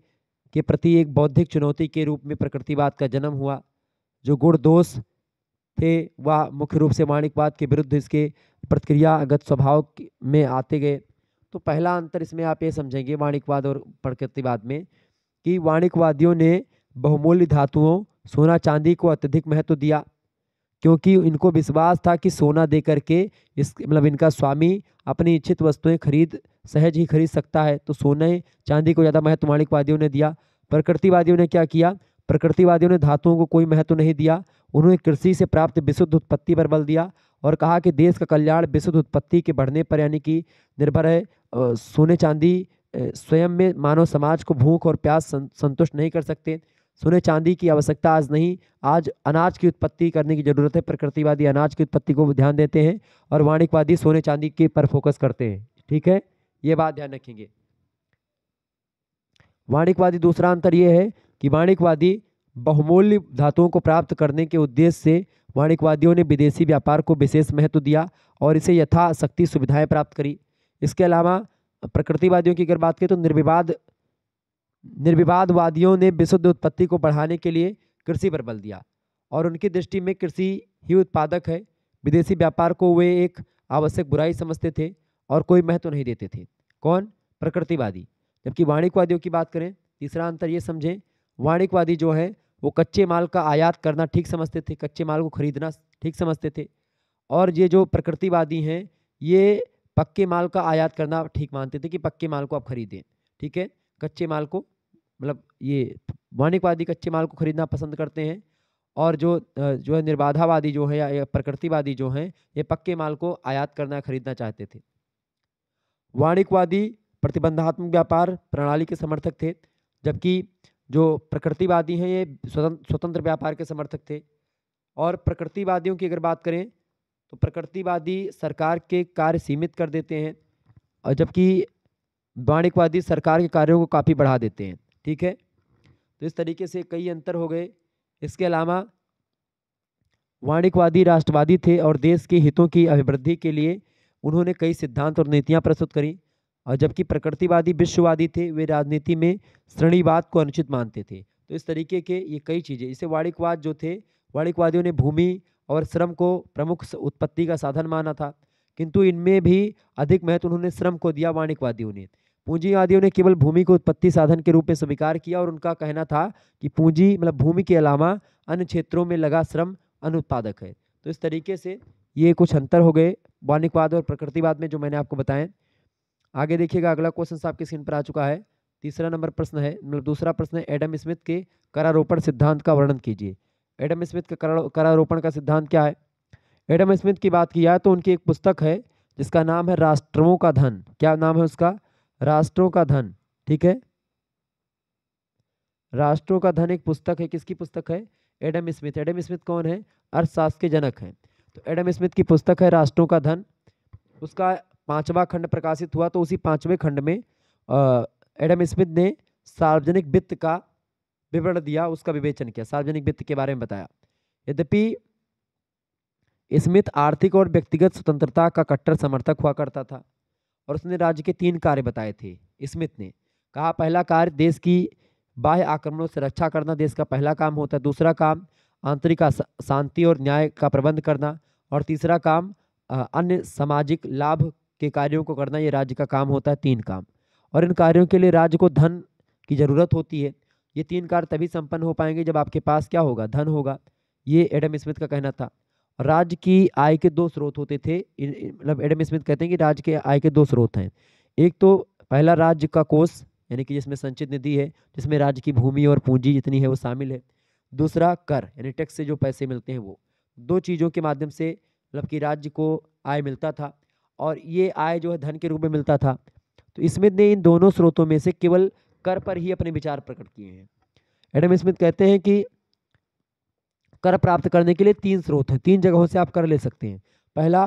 के प्रति एक बौद्धिक चुनौती के रूप में प्रकृतिवाद का जन्म हुआ जो गुण दोष थे वह मुख्य रूप से माणिकवाद के विरुद्ध इसके प्रतिक्रियागत स्वभाव में आते गए तो पहला अंतर इसमें आप ये समझेंगे वाणिकवाद और प्रकृतिवाद में कि वाणिकवादियों ने बहुमूल्य धातुओं सोना चांदी को अत्यधिक महत्व दिया क्योंकि इनको विश्वास था कि सोना दे करके इस मतलब इनका स्वामी अपनी इच्छित वस्तुएं खरीद सहज ही खरीद सकता है तो सोने चांदी को ज़्यादा महत्व माणिकवादियों ने दिया प्रकृतिवादियों ने क्या किया प्रकृतिवादियों ने धातुओं को कोई महत्व नहीं दिया उन्होंने कृषि से प्राप्त विशुद्ध उत्पत्ति पर बल दिया और कहा कि देश का कल्याण विशुद्ध उत्पत्ति के बढ़ने पर यानी कि निर्भर है सोने चांदी स्वयं में मानव समाज को भूख और प्यास संतुष्ट नहीं कर सकते सोने चांदी की आवश्यकता आज नहीं आज अनाज की उत्पत्ति करने की ज़रूरत है प्रकृतिवादी अनाज की उत्पत्ति को ध्यान देते हैं और वाणिकवादी सोने चांदी के पर फोकस करते हैं ठीक है ये बात ध्यान रखेंगे वाणिकवादी दूसरा अंतर ये है कि वाणिकवादी बहुमूल्य धातुओं को प्राप्त करने के उद्देश्य से वाणिकवादियों ने विदेशी व्यापार को विशेष महत्व दिया और इसे यथाशक्ति सुविधाएं प्राप्त करी इसके अलावा प्रकृतिवादियों की अगर बात करें तो निर्विवाद निर्विवादवादियों ने विशुद्ध उत्पत्ति को बढ़ाने के लिए कृषि पर बल दिया और उनकी दृष्टि में कृषि ही उत्पादक है विदेशी व्यापार को वे एक आवश्यक बुराई समझते थे और कोई महत्व नहीं देते थे कौन प्रकृतिवादी जबकि वाणिकवादियों की बात करें तीसरा अंतर ये समझें वाणिकवादी जो है वो कच्चे माल का आयात करना ठीक समझते थे कच्चे माल को खरीदना ठीक समझते थे और ये जो प्रकृतिवादी हैं ये पक्के माल का आयात करना ठीक मानते थे कि पक्के माल को आप खरीदें ठीक है कच्चे माल को मतलब ये वाणिकवादी कच्चे माल को खरीदना पसंद करते हैं और जो जो है निर्बाधावादी जो है या प्रकृतिवादी जो हैं ये पक्के माल को आयात करना खरीदना चाहते थे वाणिकवादी प्रतिबंधात्मक व्यापार प्रणाली के समर्थक थे जबकि जो प्रकृतिवादी हैं ये स्वतंत्र व्यापार के समर्थक थे और प्रकृतिवादियों की अगर बात करें तो प्रकृतिवादी सरकार के कार्य सीमित कर देते हैं और जबकि वाणिकवादी सरकार के कार्यों को काफ़ी बढ़ा देते हैं ठीक है तो इस तरीके से कई अंतर हो गए इसके अलावा वाणिकवादी राष्ट्रवादी थे और देश के हितों की अभिवृद्धि के लिए उन्होंने कई सिद्धांत और नीतियाँ प्रस्तुत करी और जबकि प्रकृतिवादी विश्ववादी थे वे राजनीति में श्रेणीवाद को अनुचित मानते थे तो इस तरीके के ये कई चीज़ें इसे वाणिकवाद जो थे वाणिकवादियों ने भूमि और श्रम को प्रमुख उत्पत्ति का साधन माना था किंतु इनमें भी अधिक महत्व उन्होंने श्रम को दिया वाणिकवादियों ने पूंजीवादियों ने केवल भूमि को उत्पत्ति साधन के रूप में स्वीकार किया और उनका कहना था कि पूंजी मतलब भूमि के अलावा अन्य क्षेत्रों में लगा श्रम अनुत्पादक है तो इस तरीके से ये कुछ अंतर हो गए वाणिकवाद और प्रकृतिवाद में जो मैंने आपको बताएं आगे देखिएगा अगला क्वेश्चन साहब के स्क्रीन पर आ चुका है तीसरा नंबर प्रश्न है मतलब दूसरा प्रश्न है एडम स्मिथ के करारोपण सिद्धांत का वर्णन कीजिए एडम स्मिथ का करारोपण का सिद्धांत क्या है एडम स्मिथ की बात की जाए तो उनकी एक पुस्तक है जिसका नाम है राष्ट्रों का धन क्या नाम है उसका राष्ट्रों का धन ठीक है राष्ट्रों का धन एक पुस्तक है किसकी पुस्तक है एडम स्मिथ एडम स्मिथ कौन है अर्थशास्त्र के जनक हैं तो एडम स्मिथ की पुस्तक है राष्ट्रों का धन उसका पांचवा खंड प्रकाशित हुआ तो उसी पांचवें खंड में एडम स्मिथ ने सार्वजनिक वित्त का विवरण दिया उसका विवेचन किया सार्वजनिक वित्त के बारे में बताया यद्यपि स्मिथ आर्थिक और व्यक्तिगत स्वतंत्रता का कट्टर समर्थक हुआ करता था और उसने राज्य के तीन कार्य बताए थे स्मिथ ने कहा पहला कार्य देश की बाह्य आक्रमणों से रक्षा करना देश का पहला काम होता है दूसरा काम आंतरिक शांति और न्याय का प्रबंध करना और तीसरा काम अन्य सामाजिक लाभ के कार्यों को करना ये राज्य का काम होता है तीन काम और इन कार्यों के लिए राज्य को धन की ज़रूरत होती है ये तीन कार्य तभी संपन्न हो पाएंगे जब आपके पास क्या होगा धन होगा ये एडम स्मिथ का कहना था राज्य की आय के दो स्रोत होते थे मतलब एडम स्मिथ कहते हैं कि राज्य के आय के दो स्रोत हैं एक तो पहला राज्य का कोष यानी कि जिसमें संचित निधि है जिसमें राज्य की भूमि और पूंजी जितनी है वो शामिल है दूसरा कर यानी टैक्स से जो पैसे मिलते हैं वो दो चीज़ों के माध्यम से मतलब कि राज्य को आय मिलता था और ये आय जो है धन के रूप में मिलता था तो स्मिथ ने इन दोनों स्रोतों में से केवल कर पर ही अपने विचार प्रकट किए हैं एडम स्मिथ कहते हैं कि कर प्राप्त करने के लिए तीन स्रोत हैं तीन जगहों से आप कर ले सकते हैं पहला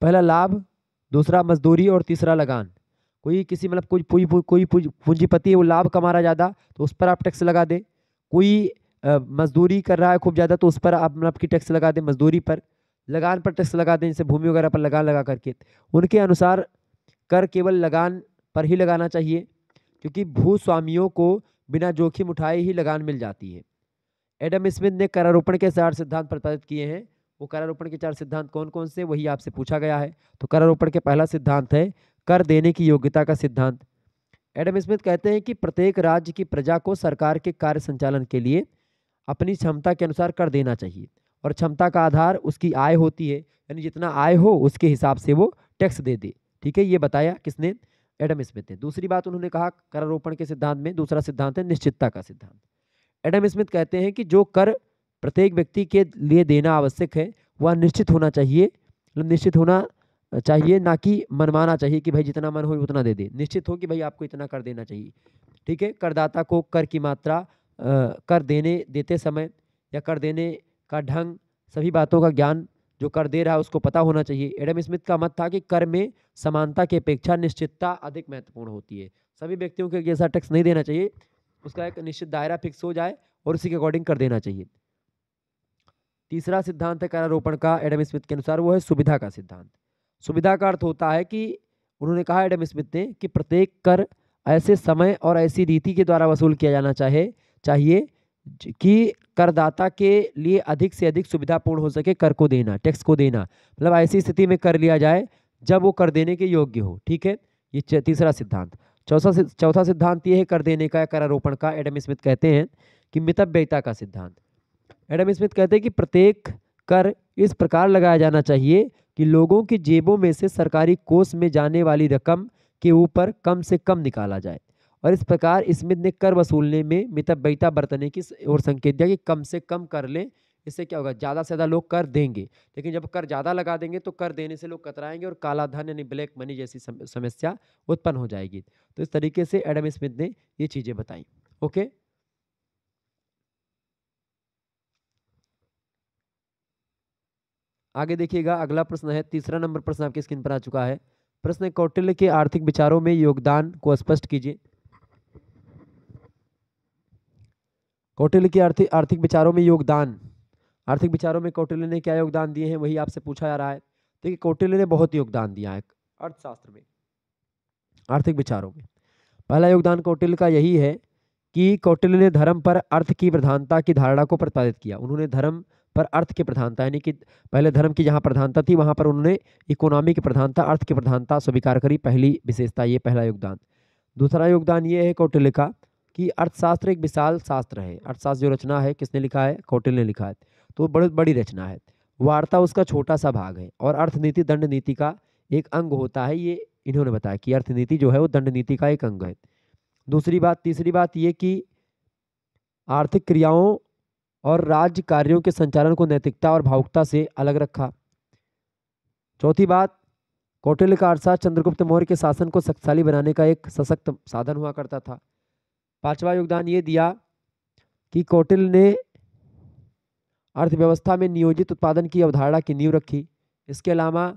पहला लाभ दूसरा मजदूरी और तीसरा लगान कोई किसी मतलब कोई कोई कोई पूंजीपति है वो लाभ कमा रहा ज़्यादा तो उस पर आप टैक्स लगा दें कोई मजदूरी कर रहा है खूब ज़्यादा तो उस पर आप मतलब की टैक्स लगा दें मजदूरी पर लगान पर टैक्स लगा दें जैसे भूमि वगैरह पर लगान लगा करके उनके अनुसार कर केवल लगान पर ही लगाना चाहिए क्योंकि भूस्वामियों को बिना जोखिम उठाए ही लगान मिल जाती है एडम स्मिथ ने करारोपण के चार सिद्धांत प्रतिपादित किए हैं वो करारोपण के चार सिद्धांत कौन कौन से वही आपसे पूछा गया है तो करारोपण के पहला सिद्धांत है कर देने की योग्यता का सिद्धांत एडम स्मिथ कहते हैं कि प्रत्येक राज्य की प्रजा को सरकार के कार्य संचालन के लिए अपनी क्षमता के अनुसार कर देना चाहिए और क्षमता का आधार उसकी आय होती है यानी जितना आय हो उसके हिसाब से वो टैक्स दे दे ठीक है ये बताया किसने एडम स्मिथ ने दूसरी बात उन्होंने कहा करारोपण के सिद्धांत में दूसरा सिद्धांत है निश्चितता का सिद्धांत एडम स्मिथ कहते हैं कि जो कर प्रत्येक व्यक्ति के लिए देना आवश्यक है वह निश्चित होना चाहिए मतलब निश्चित होना चाहिए ना कि मनमाना चाहिए कि भाई जितना मन हो उतना दे दे निश्चित हो कि भाई आपको इतना कर देना चाहिए ठीक है करदाता को कर की मात्रा आ, कर देने देते समय या कर देने का ढंग सभी बातों का ज्ञान जो कर दे रहा है उसको पता होना चाहिए एडम स्मिथ का मत था कि कर में समानता की अपेक्षा निश्चितता अधिक महत्वपूर्ण होती है सभी व्यक्तियों के ऐसा टैक्स नहीं देना चाहिए उसका एक निश्चित दायरा फिक्स हो जाए और उसी के अकॉर्डिंग कर देना चाहिए तीसरा सिद्धांत है कारारोपण का एडम स्मिथ के अनुसार वो है सुविधा का सिद्धांत सुविधा का अर्थ होता है कि उन्होंने कहा एडम स्मिथ ने कि प्रत्येक कर ऐसे समय और ऐसी रीति के द्वारा वसूल किया जाना चाहे चाहिए कि करदाता के लिए अधिक से अधिक सुविधापूर्ण हो सके कर को देना टैक्स को देना मतलब ऐसी स्थिति में कर लिया जाए जब वो कर देने के योग्य हो ठीक है ये तीसरा सिद्धांत चौथा चौथा सिद्धांत ये है कर देने का करारोपण का एडम स्मिथ कहते हैं कि मितव्ययता का सिद्धांत एडम स्मिथ कहते हैं कि प्रत्येक कर इस प्रकार लगाया जाना चाहिए कि लोगों की जेबों में से सरकारी कोष में जाने वाली रकम के ऊपर कम से कम निकाला जाए और इस प्रकार स्मिथ ने कर वसूलने में मितव्ययता बरतने की ओर संकेत दिया कि कम से कम कर लें इससे क्या होगा ज़्यादा से ज़्यादा लोग कर देंगे लेकिन जब कर ज़्यादा लगा देंगे तो कर देने से लोग कतराएंगे और काला धन यानी ब्लैक मनी जैसी समस्या उत्पन्न हो जाएगी तो इस तरीके से एडम स्मिथ ने ये चीज़ें बताई ओके आगे देखिएगा अगला प्रश्न है तीसरा नंबर प्रश्न आपके स्क्रीन पर आ चुका है प्रश्न कौटिल्य के आर्थिक विचारों में योगदान को स्पष्ट कीजिए कौटिल्य के आर्थिक आर्थिक विचारों में योगदान आर्थिक विचारों में कौटिल्य ने क्या योगदान दिए हैं वही आपसे पूछा जा रहा है देखिए कौटिल्य ने बहुत योगदान दिया है अर्थशास्त्र में आर्थिक विचारों में पहला योगदान कौटिल्य का यही है कि कौटिल्य ने धर्म पर अर्थ की प्रधानता की धारणा को प्रतिपादित किया उन्होंने धर्म पर अर्थ की प्रधानता यानी कि पहले धर्म की जहाँ प्रधानता थी वहाँ पर उन्होंने इकोनॉमी की प्रधानता अर्थ की प्रधानता स्वीकार करी पहली विशेषता ये पहला योगदान दूसरा योगदान ये है कौटिल्य का कि अर्थशास्त्र एक विशाल शास्त्र है अर्थशास्त्र जो रचना है किसने लिखा है कौटिल्य ने लिखा है तो बड़ी बड़ी रचना है वार्ता उसका छोटा सा भाग है और अर्थनीति दंड नीति का एक अंग होता है ये इन्होंने बताया कि अर्थनीति जो है वो दंड नीति का एक अंग है दूसरी बात तीसरी बात ये कि आर्थिक क्रियाओं और राज्य कार्यों के संचालन को नैतिकता और भावुकता से अलग रखा चौथी बात कौटिल्य का अर्थात चंद्रगुप्त मौर्य के शासन को शक्तिशाली बनाने का एक सशक्त साधन हुआ करता था पांचवा योगदान ये दिया कि कौटिल्य ने अर्थव्यवस्था में नियोजित उत्पादन की अवधारणा की नींव रखी इसके अलावा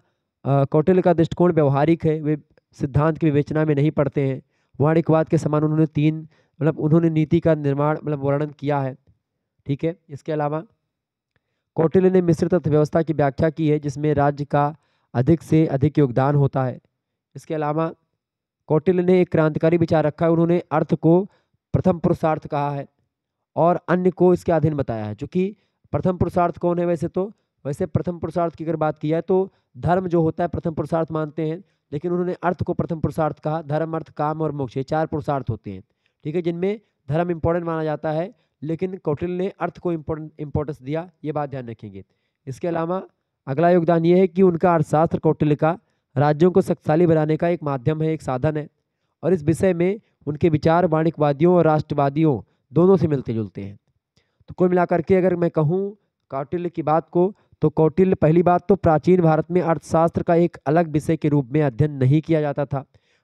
कौटिल्य का दृष्टिकोण व्यवहारिक है वे सिद्धांत की विवेचना में नहीं पड़ते हैं वाणिकवाद के समान उन्होंने तीन मतलब उन्होंने नीति का निर्माण मतलब वर्णन किया है ठीक है इसके अलावा कौटिल्य ने मिश्रित अर्थव्यवस्था की व्याख्या की है जिसमें राज्य का अधिक से अधिक योगदान होता है इसके अलावा कौटिल्य ने एक क्रांतिकारी विचार रखा है उन्होंने अर्थ को प्रथम पुरुषार्थ कहा है और अन्य को इसके अधीन बताया है जो कि प्रथम पुरुषार्थ कौन है वैसे तो वैसे प्रथम पुरुषार्थ की अगर बात की जाए तो धर्म जो होता है प्रथम पुरुषार्थ मानते हैं लेकिन उन्होंने अर्थ को प्रथम पुरुषार्थ कहा धर्म अर्थ काम और मोक्ष ये चार पुरुषार्थ होते हैं ठीक है जिनमें धर्म इम्पोर्टेंट माना जाता है लेकिन कौटिल ने अर्थ को इम्पोर्टेंट इम्पोर्टेंस दिया ये बात ध्यान रखेंगे इसके अलावा अगला योगदान ये है कि उनका अर्थशास्त्र कौटिल्य का राज्यों को शक्तिशाली बनाने का एक माध्यम है एक साधन है और इस विषय में उनके विचार वाणिकवादियों और राष्ट्रवादियों दोनों से मिलते जुलते हैं तो कुल मिलाकर के अगर मैं कहूँ कौटिल्य की बात को तो कौटिल्य पहली बात तो प्राचीन भारत में अर्थशास्त्र का एक अलग विषय के रूप में अध्ययन नहीं किया जाता था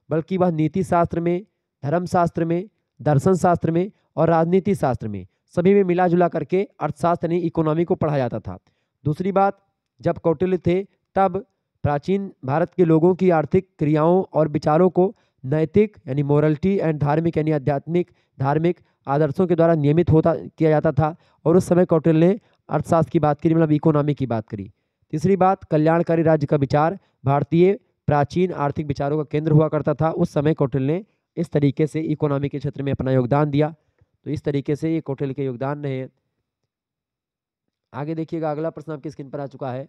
बल्कि वह नीति शास्त्र में धर्मशास्त्र में दर्शन शास्त्र में और राजनीति शास्त्र में सभी में मिला जुला करके अर्थशास्त्र यानी इकोनॉमी को पढ़ा जाता था दूसरी बात जब कौटिल्य थे तब प्राचीन भारत के लोगों की आर्थिक क्रियाओं और विचारों को नैतिक यानी मॉरलिटी एंड धार्मिक यानी आध्यात्मिक धार्मिक आदर्शों के द्वारा नियमित होता किया जाता था और उस समय कौटिल ने अर्थशास्त्र की बात करी मतलब इकोनॉमी की बात करी तीसरी बात कल्याणकारी राज्य का विचार भारतीय प्राचीन आर्थिक विचारों का केंद्र हुआ करता था उस समय कौटिल ने इस तरीके से इकोनॉमी के क्षेत्र में अपना योगदान दिया तो इस तरीके से ये कौटिल के योगदान रहे आगे देखिएगा अगला प्रश्न आपकी स्क्रीन पर आ चुका है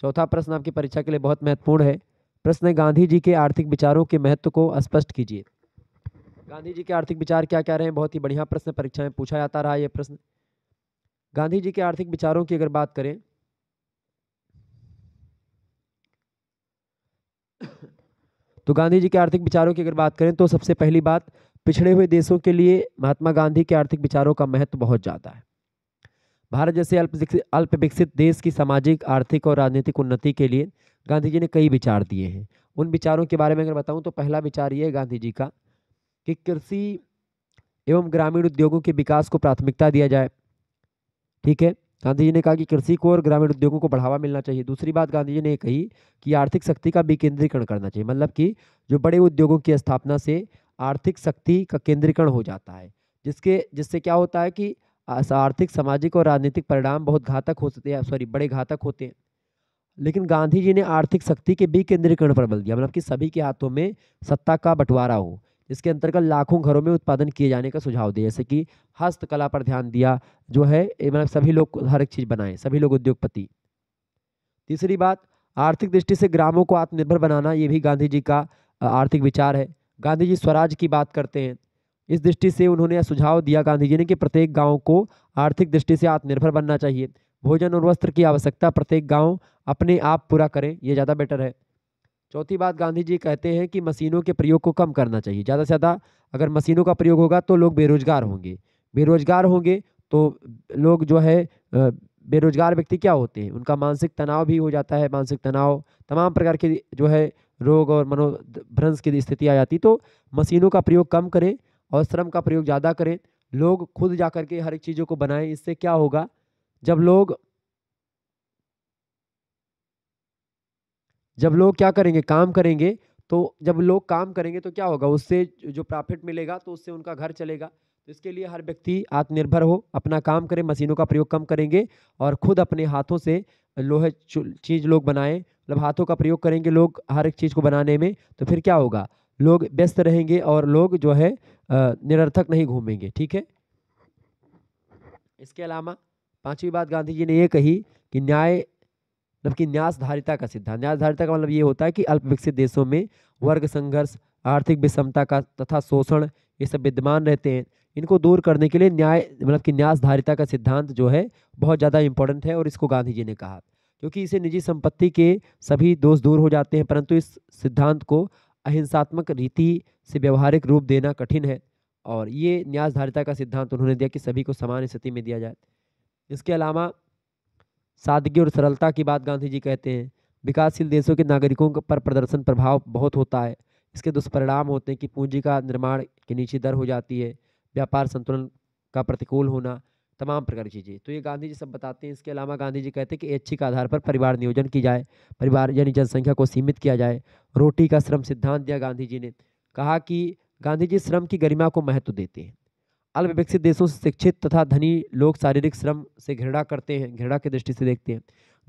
चौथा प्रश्न आपकी परीक्षा के लिए बहुत महत्वपूर्ण है प्रश्न गांधी जी के आर्थिक विचारों के महत्व को स्पष्ट कीजिए गांधी जी के आर्थिक विचार क्या कह रहे हैं बहुत ही बढ़िया प्रश्न परीक्षा में पूछा जाता रहा यह प्रश्न गांधी जी के आर्थिक विचारों की अगर बात करें तो गांधी जी के आर्थिक विचारों की अगर बात करें तो सबसे पहली बात पिछड़े हुए देशों के लिए महात्मा गांधी के आर्थिक विचारों का महत्व बहुत ज़्यादा है भारत जैसे अल्प अल्प विकसित देश की सामाजिक आर्थिक और राजनीतिक उन्नति के लिए गांधी जी ने कई विचार दिए हैं उन विचारों के बारे में अगर बताऊं तो पहला विचार ये है गांधी जी का कि कृषि एवं ग्रामीण उद्योगों के विकास को प्राथमिकता दिया जाए ठीक है गांधी जी ने कहा कि कृषि को और ग्रामीण उद्योगों को बढ़ावा मिलना चाहिए दूसरी बात गांधी जी ने कही कि आर्थिक शक्ति का विकेंद्रीकरण करना चाहिए मतलब कि जो बड़े उद्योगों की स्थापना से आर्थिक शक्ति का केंद्रीकरण हो जाता है जिसके जिससे क्या होता है कि आर्थिक सामाजिक और राजनीतिक परिणाम बहुत घातक हो सकते हैं सॉरी बड़े घातक होते हैं लेकिन गांधी जी ने आर्थिक शक्ति के विकेंद्रीकरण पर बल दिया मतलब कि सभी के हाथों में सत्ता का बंटवारा हो इसके अंतर्गत लाखों घरों में उत्पादन किए जाने का सुझाव दिया जैसे कि हस्तकला पर ध्यान दिया जो है मतलब सभी लोग हर एक चीज़ बनाएं सभी लोग उद्योगपति तीसरी बात आर्थिक दृष्टि से ग्रामों को आत्मनिर्भर बनाना ये भी गांधी जी का आर्थिक विचार है गांधी जी स्वराज की बात करते हैं इस दृष्टि से उन्होंने सुझाव दिया गांधी जी ने कि प्रत्येक गाँव को आर्थिक दृष्टि से आत्मनिर्भर बनना चाहिए भोजन और वस्त्र की आवश्यकता प्रत्येक गाँव अपने आप पूरा करें ये ज़्यादा बेटर है चौथी बात गांधी जी कहते हैं कि मशीनों के प्रयोग को कम करना चाहिए ज़्यादा से ज़्यादा अगर मशीनों का प्रयोग होगा तो लोग बेरोजगार होंगे बेरोजगार होंगे तो लोग जो है बेरोजगार व्यक्ति क्या होते हैं उनका मानसिक तनाव भी हो जाता है मानसिक तनाव तमाम प्रकार के जो है रोग और मनोभ्रंश की स्थिति आ जाती तो मशीनों का प्रयोग कम करें और श्रम का प्रयोग ज़्यादा करें लोग खुद जा कर के हर एक चीज़ों को बनाएं इससे क्या होगा जब लोग जब लोग क्या करेंगे काम करेंगे तो जब लोग काम करेंगे तो क्या होगा उससे जो प्रॉफिट मिलेगा तो उससे उनका घर चलेगा तो इसके लिए हर व्यक्ति आत्मनिर्भर हो अपना काम करें मशीनों का प्रयोग कम करेंगे और खुद अपने हाथों से लोहे चीज़ लोग बनाएं मतलब हाथों का प्रयोग करेंगे लोग हर एक चीज़ को बनाने में तो फिर क्या होगा लोग व्यस्त रहेंगे और लोग जो है निरर्थक नहीं घूमेंगे ठीक है इसके अलावा पाँचवीं बात गांधी जी ने ये कही कि न्याय मतलब कि न्यासधारिता का सिद्धांत न्यासधारिता का मतलब ये होता है कि अल्प विकसित देशों में वर्ग संघर्ष आर्थिक विषमता का तथा शोषण ये सब विद्यमान रहते हैं इनको दूर करने के लिए न्याय मतलब कि न्यासधारिता का सिद्धांत जो है बहुत ज़्यादा इंपॉर्टेंट है और इसको गांधी जी ने कहा क्योंकि इसे निजी संपत्ति के सभी दोष दूर हो जाते हैं परंतु इस सिद्धांत को अहिंसात्मक रीति से व्यवहारिक रूप देना कठिन है और ये न्यासधारिता का सिद्धांत उन्होंने दिया कि सभी को समान स्थिति में दिया जाए इसके अलावा सादगी और सरलता की बात गांधी जी कहते हैं विकासशील देशों के नागरिकों पर प्रदर्शन प्रभाव बहुत होता है इसके दुष्परिणाम होते हैं कि पूंजी का निर्माण की नीचे दर हो जाती है व्यापार संतुलन का प्रतिकूल होना तमाम प्रकार की चीज़ें तो ये गांधी जी सब बताते हैं इसके अलावा गांधी जी कहते हैं कि ऐच्छिक आधार पर परिवार नियोजन की जाए परिवार यानी जनसंख्या को सीमित किया जाए रोटी का श्रम सिद्धांत दिया गांधी जी ने कहा कि गांधी जी श्रम की गरिमा को महत्व देते हैं अल्पविकसित देशों से शिक्षित तथा धनी लोग शारीरिक श्रम से घृणा करते हैं घृणा की दृष्टि से देखते हैं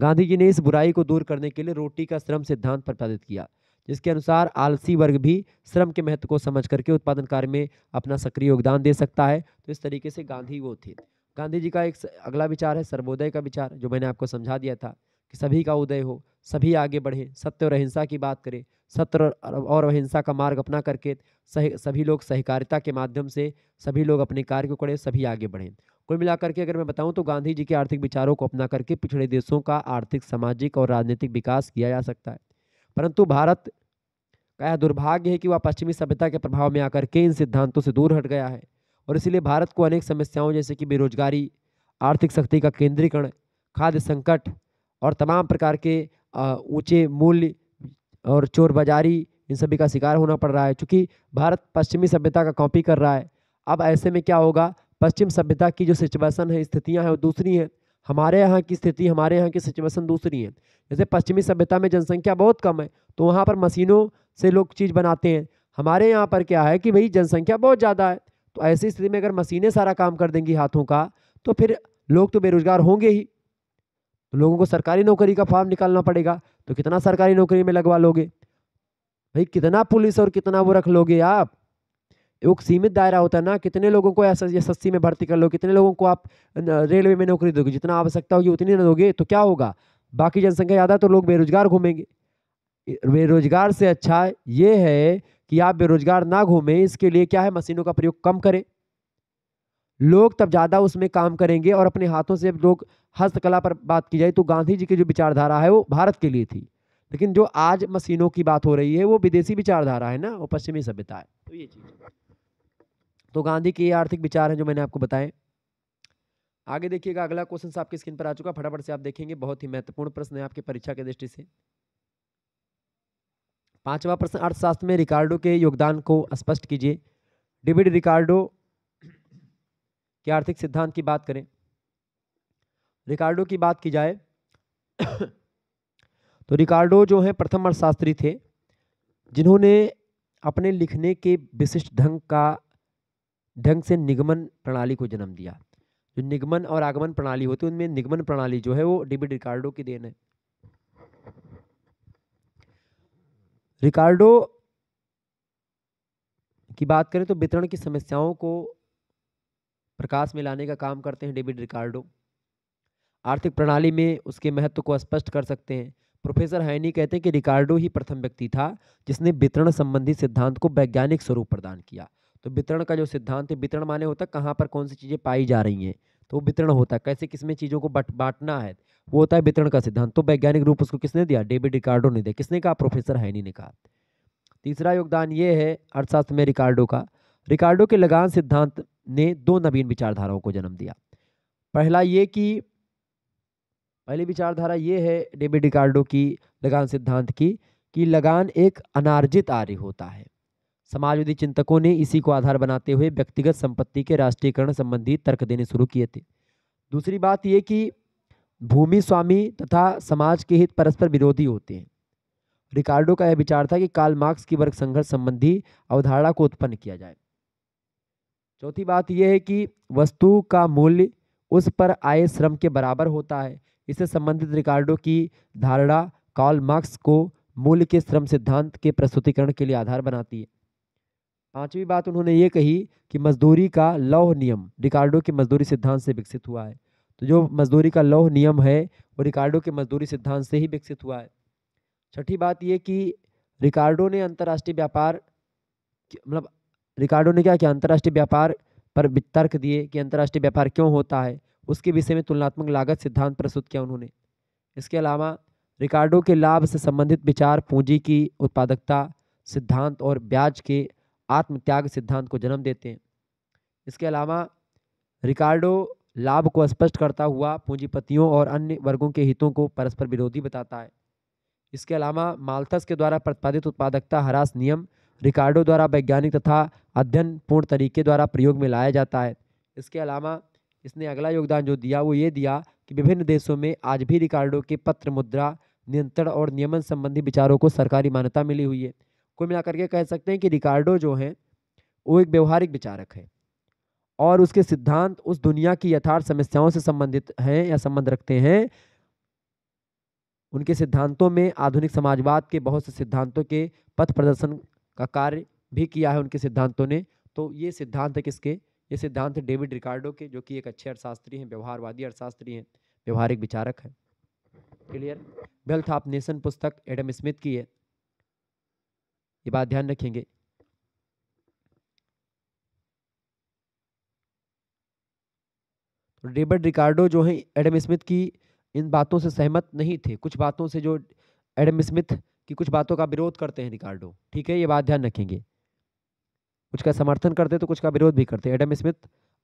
गांधी जी ने इस बुराई को दूर करने के लिए रोटी का श्रम सिद्धांत प्रतिपादित किया जिसके अनुसार आलसी वर्ग भी श्रम के महत्व को समझ करके उत्पादन कार्य में अपना सक्रिय योगदान दे सकता है तो इस तरीके से गांधी वो थे गांधी जी का एक अगला विचार है सर्वोदय का विचार जो मैंने आपको समझा दिया था कि सभी का उदय हो सभी आगे बढ़ें सत्य और अहिंसा की बात करें सत्य और अहिंसा का मार्ग अपना करके सह सभी लोग सहकारिता के माध्यम से सभी लोग अपने कार्य को करें सभी आगे बढ़ें कुल मिलाकर के अगर मैं बताऊं तो गांधी जी के आर्थिक विचारों को अपना करके पिछड़े देशों का आर्थिक सामाजिक और राजनीतिक विकास किया जा सकता है परंतु भारत का यह दुर्भाग्य है कि वह पश्चिमी सभ्यता के प्रभाव में आकर के इन सिद्धांतों से दूर हट गया है और इसलिए भारत को अनेक समस्याओं जैसे कि बेरोजगारी आर्थिक शक्ति का केंद्रीकरण खाद्य संकट और तमाम प्रकार के ऊँचे मूल्य और चोर बाजारी इन सभी का शिकार होना पड़ रहा है चूँकि भारत पश्चिमी सभ्यता का कॉपी कर रहा है अब ऐसे में क्या होगा पश्चिम सभ्यता की जो सिचुएसन है स्थितियाँ हैं वो दूसरी हैं हमारे यहाँ की स्थिति हमारे यहाँ की सिचुएसन दूसरी है जैसे पश्चिमी सभ्यता में जनसंख्या बहुत कम है तो वहाँ पर मशीनों से लोग चीज़ बनाते हैं हमारे यहाँ पर क्या है कि भाई जनसंख्या बहुत ज़्यादा है तो ऐसी स्थिति में अगर मशीनें सारा काम कर देंगी हाथों का तो फिर लोग तो बेरोजगार होंगे ही तो लोगों को सरकारी नौकरी का फॉर्म निकालना पड़ेगा तो कितना सरकारी नौकरी में लगवा लोगे भाई कितना पुलिस और कितना वो रख लोगे आप एक सीमित दायरा होता है ना कितने लोगों को एस एस में भर्ती कर लो कितने लोगों को आप रेलवे में नौकरी दोगे जितना आवश्यकता होगी उतनी ना दोगे तो क्या होगा बाकी जनसंख्या ज़्यादा तो लोग बेरोजगार घूमेंगे बेरोजगार से अच्छा ये है कि आप बेरोजगार ना घूमें इसके लिए क्या है मशीनों का प्रयोग कम करें लोग तब ज़्यादा उसमें काम करेंगे और अपने हाथों से लोग हस्तकला पर बात की जाए तो गांधी जी की जो विचारधारा है वो भारत के लिए थी लेकिन जो आज मशीनों की बात हो रही है वो विदेशी विचारधारा है ना वो पश्चिमी सभ्यता है तो ये चीज़ तो गांधी के आर्थिक विचार हैं जो मैंने आपको बताए आगे देखिएगा अगला क्वेश्चन आपकी स्क्रीन पर आ चुका फटाफट से आप देखेंगे बहुत ही महत्वपूर्ण प्रश्न है आपके परीक्षा के दृष्टि से पांचवा प्रश्न अर्थशास्त्र में रिकार्डो के योगदान को स्पष्ट कीजिए डेविड रिकार्डो के आर्थिक सिद्धांत की बात करें रिकार्डो की बात की जाए तो रिकार्डो जो है प्रथम अर्थशास्त्री थे जिन्होंने अपने लिखने के विशिष्ट ढंग का ढंग से निगमन प्रणाली को जन्म दिया जो निगमन और आगमन प्रणाली होती है उनमें निगमन प्रणाली जो है वो डेविड रिकार्डो की देन है रिकार्डो की बात करें तो वितरण की समस्याओं को प्रकाश में लाने का काम करते हैं डेविड रिकार्डो आर्थिक प्रणाली में उसके महत्व को स्पष्ट कर सकते हैं प्रोफेसर हैनी कहते हैं कि रिकार्डो ही प्रथम व्यक्ति था जिसने वितरण संबंधी सिद्धांत को वैज्ञानिक स्वरूप प्रदान किया तो वितरण का जो सिद्धांत है वितरण माने होता है कहाँ पर कौन सी चीज़ें पाई जा रही हैं तो वितरण होता है कैसे किसमें चीज़ों को बट बांटना है वो होता है वितरण का सिद्धांत तो वैज्ञानिक रूप उसको किसने दिया डेविड रिकार्डो ने दिया किसने कहा प्रोफेसर हैनी ने कहा तीसरा योगदान ये है अर्थशास्त्र में रिकार्डो का रिकार्डो के लगान सिद्धांत ने दो नवीन विचारधाराओं को जन्म दिया पहला ये कि पहली विचारधारा ये है डेबिट रिकार्डो की लगान सिद्धांत की कि लगान एक अनार्जित आर्य होता है समाजवादी चिंतकों ने इसी को आधार बनाते हुए व्यक्तिगत संपत्ति के राष्ट्रीयकरण संबंधी तर्क देने शुरू किए थे दूसरी बात ये कि भूमि स्वामी तथा समाज के हित परस्पर विरोधी होते हैं रिकार्डो का यह विचार था कि कार्ल मार्क्स की वर्ग संघर्ष संबंधी अवधारणा को उत्पन्न किया जाए चौथी बात यह है कि वस्तु का मूल्य उस पर आए श्रम के बराबर होता है इससे संबंधित रिकार्डो की धारणा कार्ल मार्क्स को मूल्य के श्रम सिद्धांत के प्रस्तुतिकरण के लिए आधार बनाती है पांचवी बात उन्होंने ये कही कि मजदूरी का लौह नियम रिकार्डो के मजदूरी सिद्धांत से विकसित हुआ है तो जो मजदूरी का लौह नियम है वो रिकार्डो के मजदूरी सिद्धांत से ही विकसित हुआ है छठी बात ये कि रिकार्डो ने अंतर्राष्ट्रीय व्यापार मतलब रिकार्डो ने क्या किया अंतर्राष्ट्रीय व्यापार पर तर्क दिए कि अंतर्राष्ट्रीय व्यापार क्यों होता है उसके विषय में तुलनात्मक लागत सिद्धांत प्रस्तुत किया उन्होंने इसके अलावा रिकार्डो के लाभ से संबंधित विचार पूंजी की उत्पादकता सिद्धांत और ब्याज के आत्मत्याग सिद्धांत को जन्म देते हैं इसके अलावा रिकार्डो लाभ को स्पष्ट करता हुआ पूंजीपतियों और अन्य वर्गों के हितों को परस्पर विरोधी बताता है इसके अलावा माल्थस के द्वारा प्रतिपादित उत्पादकता हरास नियम रिकार्डो द्वारा वैज्ञानिक तथा अध्ययन पूर्ण तरीके द्वारा प्रयोग में लाया जाता है इसके अलावा इसने अगला योगदान जो दिया वो ये दिया कि विभिन्न देशों में आज भी रिकार्डो के पत्र मुद्रा नियंत्रण और नियमन संबंधी विचारों को सरकारी मान्यता मिली हुई है कुल मिलाकर के कह सकते हैं कि रिकार्डो जो हैं वो एक व्यवहारिक विचारक है और उसके सिद्धांत उस दुनिया की यथार्थ समस्याओं से संबंधित हैं या संबंध रखते हैं उनके सिद्धांतों में आधुनिक समाजवाद के बहुत से सिद्धांतों के पथ प्रदर्शन का कार्य भी किया है उनके सिद्धांतों ने तो ये सिद्धांत है किसके ये सिद्धांत डेविड रिकार्डो के जो कि एक अच्छे अर्थशास्त्री हैं व्यवहारवादी अर्थशास्त्री हैं व्यवहारिक विचारक हैं क्लियर वेल्थ ऑफ नेशन पुस्तक एडम स्मिथ की है ये बात ध्यान रखेंगे तो डेविड रिकार्डो जो है एडम स्मिथ की इन बातों से सहमत नहीं थे कुछ बातों से जो एडम स्मिथ की कुछ बातों का विरोध करते हैं रिकार्डो ठीक है ये बात ध्यान रखेंगे कुछ का समर्थन करते तो कुछ का विरोध भी करते एडम स्मिथ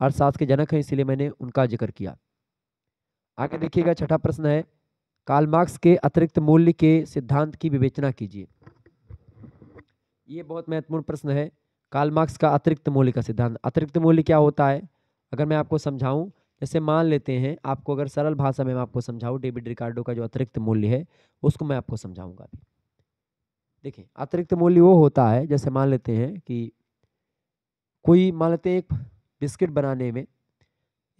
अर्थशास्त्र के जनक हैं इसलिए मैंने उनका जिक्र किया आगे देखिएगा छठा प्रश्न है काल मार्क्स के अतिरिक्त मूल्य के सिद्धांत की विवेचना कीजिए ये बहुत महत्वपूर्ण प्रश्न है काल मार्क्स का अतिरिक्त मूल्य का सिद्धांत अतिरिक्त मूल्य क्या होता है अगर मैं आपको समझाऊं जैसे मान लेते हैं आपको अगर सरल भाषा में मैं आपको समझाऊं डेविड रिकार्डो का जो अतिरिक्त मूल्य है उसको मैं आपको समझाऊंगा देखिए अतिरिक्त मूल्य वो होता है जैसे मान लेते हैं कि कोई मान लेते हैं एक बिस्किट बनाने में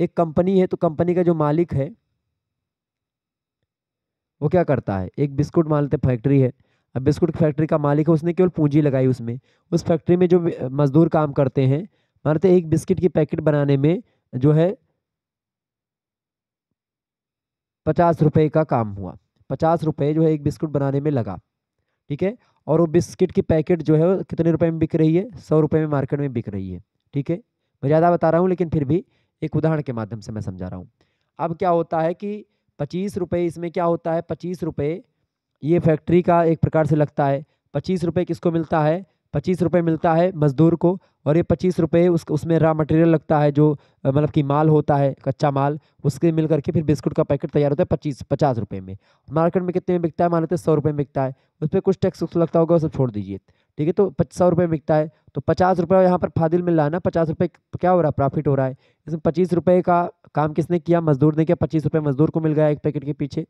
एक कंपनी है तो कंपनी का जो मालिक है वो क्या करता है एक बिस्कुट मान लेते फैक्ट्री है अब बिस्कुट फैक्ट्री का मालिक है उसने केवल पूंजी लगाई उसमें उस फैक्ट्री में जो मजदूर काम करते हैं मान लेते एक बिस्किट की पैकेट बनाने में जो है पचास रुपये का काम हुआ पचास रुपये जो है एक बिस्कुट बनाने में लगा ठीक है और वो बिस्किट की पैकेट जो है वो कितने रुपए में बिक रही है सौ रुपये में मार्केट में बिक रही है ठीक है मैं ज़्यादा बता रहा हूँ लेकिन फिर भी एक उदाहरण के माध्यम से मैं समझा रहा हूँ अब क्या होता है कि पच्चीस रुपये इसमें क्या होता है पच्चीस रुपये ये फैक्ट्री का एक प्रकार से लगता है पच्चीस रुपये किसको मिलता है पच्चीस रुपये मिलता है मज़दूर को और ये पच्चीस रुपये उस उसमें रॉ मटेरियल लगता है जो मतलब कि माल होता है कच्चा माल उसके मिल करके फिर बिस्कुट का पैकेट तैयार होता है पच्चीस पचास रुपये में मार्केट में कितने में बिकता है मान लेते हैं सौ रुपये में बिकता है उस पर कुछ टैक्स उक्स लगता होगा वो सब छोड़ दीजिए ठीक है तो सौ रुपये बिकता है तो पचास रुपये यहाँ पर फादिल मिल रहा है ना पचास रुपये क्या हो रहा है प्रॉफिट हो रहा है इसमें पच्चीस रुपये का काम किसने किया मजदूर ने किया पच्चीस रुपये मजदूर को मिल गया एक पैकेट के पीछे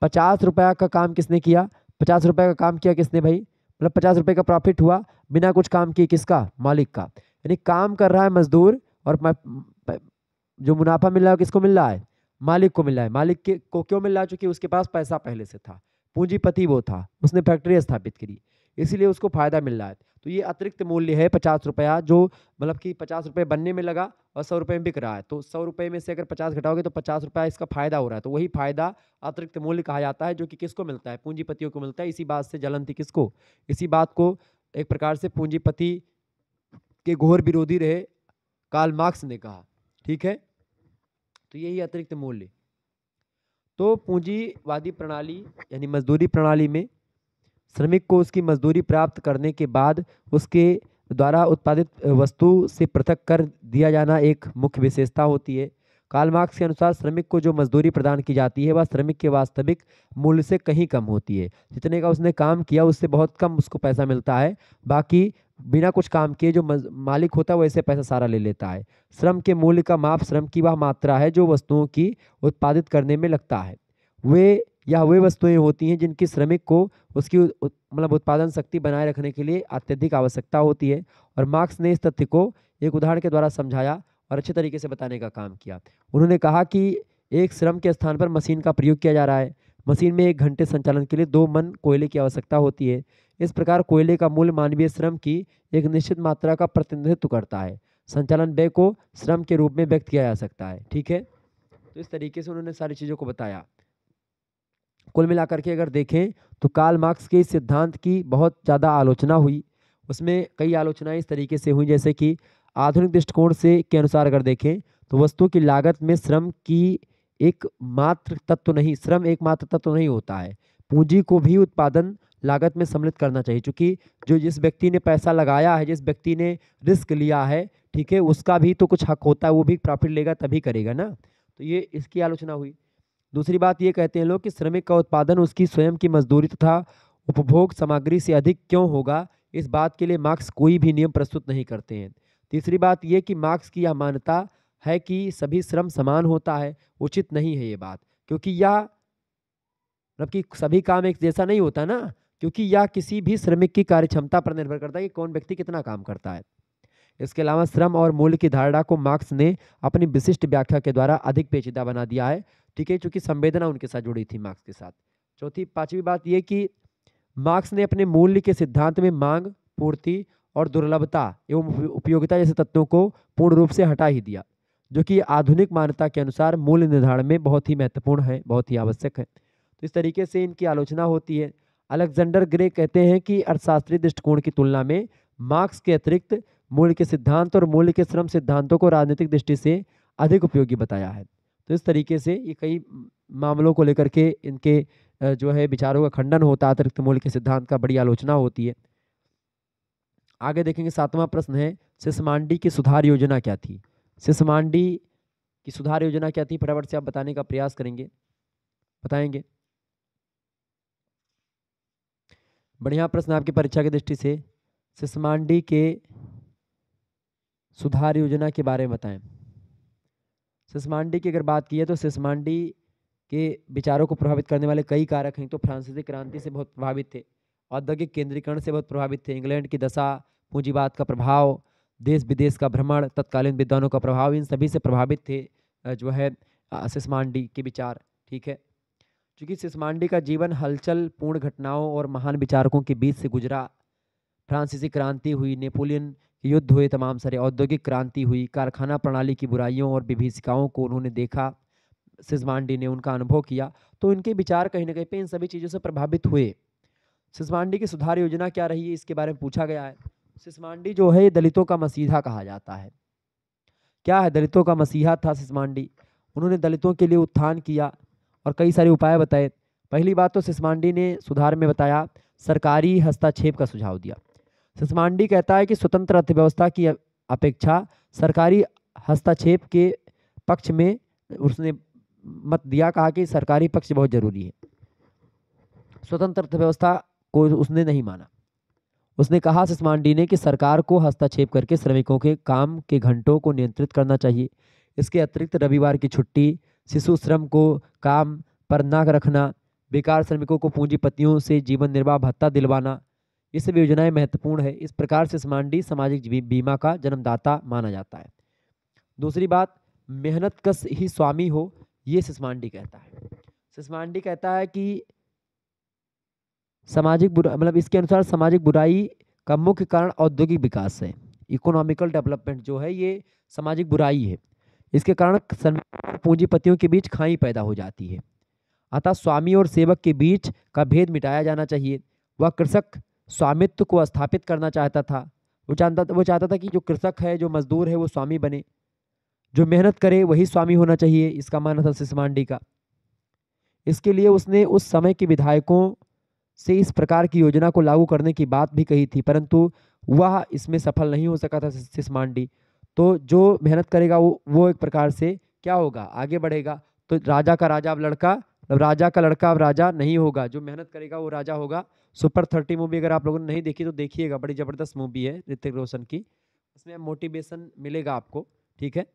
पचास रुपये का काम किसने किया पचास रुपये का काम किया किसने भाई मतलब पचास रुपये का प्रॉफिट हुआ बिना कुछ काम किए किसका मालिक का यानी काम कर रहा है मजदूर और जो मुनाफा मिल रहा है किसको मिल रहा है मालिक को मिल रहा है मालिक के को क्यों मिल रहा है चूंकि उसके पास पैसा पहले से था पूंजीपति वो था उसने फैक्ट्री स्थापित करी इसीलिए उसको फ़ायदा मिल रहा है तो ये अतिरिक्त मूल्य है पचास रुपया जो मतलब कि पचास रुपये बनने में लगा और सौ रुपये में बिक रहा है तो सौ रुपये में से अगर पचास घटाओगे तो पचास रुपया इसका फायदा हो रहा है तो वही फायदा अतिरिक्त मूल्य कहा जाता है जो कि किसको मिलता है पूंजीपतियों को मिलता है इसी बात से जलन थी किसको इसी बात को एक प्रकार से पूंजीपति के घोर विरोधी रहे कार्ल मार्क्स ने कहा ठीक है तो यही अतिरिक्त मूल्य तो पूंजीवादी प्रणाली यानी मजदूरी प्रणाली में श्रमिक को उसकी मजदूरी प्राप्त करने के बाद उसके द्वारा उत्पादित वस्तु से पृथक कर दिया जाना एक मुख्य विशेषता होती है कालमार्क्स के अनुसार श्रमिक को जो मजदूरी प्रदान की जाती है वह श्रमिक के वास्तविक मूल्य से कहीं कम होती है जितने का उसने काम किया उससे बहुत कम उसको पैसा मिलता है बाकी बिना कुछ काम किए जो मालिक होता है वैसे पैसा सारा ले लेता है श्रम के मूल्य का माप श्रम की वह मात्रा है जो वस्तुओं की उत्पादित करने में लगता है वे या वे वस्तुएं होती हैं जिनकी श्रमिक को उसकी मतलब उत्पादन शक्ति बनाए रखने के लिए अत्यधिक आवश्यकता होती है और मार्क्स ने इस तथ्य को एक उदाहरण के द्वारा समझाया और अच्छे तरीके से बताने का काम किया उन्होंने कहा कि एक श्रम के स्थान पर मशीन का प्रयोग किया जा रहा है मशीन में एक घंटे संचालन के लिए दो मन कोयले की आवश्यकता होती है इस प्रकार कोयले का मूल्य मानवीय श्रम की एक निश्चित मात्रा का प्रतिनिधित्व करता है संचालन व्यय को श्रम के रूप में व्यक्त किया जा सकता है ठीक है तो इस तरीके से उन्होंने सारी चीज़ों को बताया कुल मिलाकर के अगर देखें तो काल मार्क्स के सिद्धांत की बहुत ज़्यादा आलोचना हुई उसमें कई आलोचनाएं इस तरीके से हुई जैसे कि आधुनिक दृष्टिकोण से के अनुसार अगर देखें तो वस्तु की लागत में श्रम की एक मात्र तत्व नहीं श्रम एक मात्र तत्व नहीं होता है पूंजी को भी उत्पादन लागत में सम्मिलित करना चाहिए क्योंकि जो जिस व्यक्ति ने पैसा लगाया है जिस व्यक्ति ने रिस्क लिया है ठीक है उसका भी तो कुछ हक होता है वो भी प्रॉफिट लेगा तभी करेगा ना तो ये इसकी आलोचना हुई दूसरी बात ये कहते हैं लोग कि श्रमिक का उत्पादन उसकी स्वयं की मजदूरी तथा उपभोग सामग्री से अधिक क्यों होगा इस बात के लिए मार्क्स कोई भी नियम प्रस्तुत नहीं करते हैं तीसरी बात यह कि मार्क्स की यह मान्यता है कि सभी श्रम समान होता है उचित नहीं है ये बात क्योंकि यह मतलब कि सभी काम एक जैसा नहीं होता ना क्योंकि यह किसी भी श्रमिक की कार्य क्षमता पर निर्भर करता है कि कौन व्यक्ति कितना काम करता है इसके अलावा श्रम और मूल्य की धारणा को मार्क्स ने अपनी विशिष्ट व्याख्या के द्वारा अधिक पेचीदा बना दिया है ठीक है चूँकि संवेदना उनके साथ जुड़ी थी मार्क्स के साथ चौथी पांचवी बात यह कि मार्क्स ने अपने मूल्य के सिद्धांत में मांग पूर्ति और दुर्लभता एवं उपयोगिता जैसे तत्वों को पूर्ण रूप से हटा ही दिया जो कि आधुनिक मान्यता के अनुसार मूल्य निर्धारण में बहुत ही महत्वपूर्ण है बहुत ही आवश्यक है तो इस तरीके से इनकी आलोचना होती है अलेक्जेंडर ग्रे कहते हैं कि अर्थशास्त्रीय दृष्टिकोण की तुलना में मार्क्स के अतिरिक्त मूल्य के सिद्धांत और मूल्य के श्रम सिद्धांतों को राजनीतिक दृष्टि से अधिक उपयोगी बताया है तो इस तरीके से ये कई मामलों को लेकर के इनके जो है विचारों का खंडन होता है अतिरिक्त मूल्य के सिद्धांत का बड़ी आलोचना होती है आगे देखेंगे सातवां प्रश्न है सिसमांडी की सुधार योजना क्या थी सिसमांडी की सुधार योजना क्या थी फटाफट से आप बताने का प्रयास करेंगे बताएंगे बढ़िया प्रश्न आपकी परीक्षा की दृष्टि से सिसमांडी के सुधार योजना के बारे में बताएं सिस्मांडी की अगर बात की है तो सिस्मांडी के विचारों को प्रभावित करने वाले कई कारक हैं तो फ्रांसीसी क्रांति से बहुत प्रभावित थे औद्योगिक केंद्रीकरण से बहुत प्रभावित थे इंग्लैंड की दशा पूंजीवाद का प्रभाव देश विदेश का भ्रमण तत्कालीन विद्वानों का प्रभाव इन सभी से प्रभावित थे जो है सिस्मांडी के विचार ठीक है चूँकि सिस्मांडी का जीवन हलचल पूर्ण घटनाओं और महान विचारकों के बीच से गुजरा फ्रांसीसी क्रांति हुई नेपोलियन युद्ध हुए तमाम सारे औद्योगिक क्रांति हुई कारखाना प्रणाली की बुराइयों और विभीषिकाओं को उन्होंने देखा सिजमांडी ने उनका अनुभव किया तो इनके विचार कहीं ना कहीं पर इन सभी चीज़ों से प्रभावित हुए सिसमांडी की सुधार योजना क्या रही है इसके बारे में पूछा गया है सिसमांडी जो है दलितों का मसीहा कहा जाता है क्या है दलितों का मसीहा था सिसमांडी उन्होंने दलितों के लिए उत्थान किया और कई सारे उपाय बताए पहली बात तो सिसमांडी ने सुधार में बताया सरकारी हस्ताक्षेप का सुझाव दिया सिस्मांडी कहता है कि स्वतंत्र अर्थव्यवस्था की अपेक्षा सरकारी हस्तक्षेप के पक्ष में उसने मत दिया कहा कि सरकारी पक्ष बहुत ज़रूरी है स्वतंत्र अर्थव्यवस्था को उसने नहीं माना उसने कहा सिस्मांडी ने कि सरकार को हस्तक्षेप करके श्रमिकों के काम के घंटों को नियंत्रित करना चाहिए इसके अतिरिक्त रविवार की छुट्टी शिशु श्रम को काम पर ना रखना बेकार श्रमिकों को पूंजीपतियों से जीवन निर्वाह भत्ता दिलवाना ये सब योजनाएं महत्वपूर्ण है इस प्रकार से समांडी सामाजिक बीमा का जन्मदाता माना जाता है दूसरी बात मेहनत कस ही स्वामी हो ये सिस्मांडी कहता है सिस्मांडी कहता है कि सामाजिक बुरा मतलब इसके अनुसार सामाजिक बुराई का मुख्य कारण औद्योगिक विकास है इकोनॉमिकल डेवलपमेंट जो है ये सामाजिक बुराई है इसके कारण पूंजीपतियों के बीच खाई पैदा हो जाती है अतः स्वामी और सेवक के बीच का भेद मिटाया जाना चाहिए वह कृषक स्वामित्व को स्थापित करना चाहता था वो चाहता वो चाहता था कि जो कृषक है जो मजदूर है वो स्वामी बने जो मेहनत करे वही स्वामी होना चाहिए इसका मानना था सिसमांडी का इसके लिए उसने उस समय के विधायकों से इस प्रकार की योजना को लागू करने की बात भी कही थी परंतु वह इसमें सफल नहीं हो सका था सिसमांडी तो जो मेहनत करेगा वो वो एक प्रकार से क्या होगा आगे बढ़ेगा तो राजा का राजा अब लड़का मतलब राजा का लड़का अब राजा नहीं होगा जो मेहनत करेगा वो राजा होगा सुपर थर्टी मूवी अगर आप लोगों ने नहीं देखी तो देखिएगा बड़ी ज़बरदस्त मूवी है ऋतिक रोशन की उसमें मोटिवेशन मिलेगा आपको ठीक है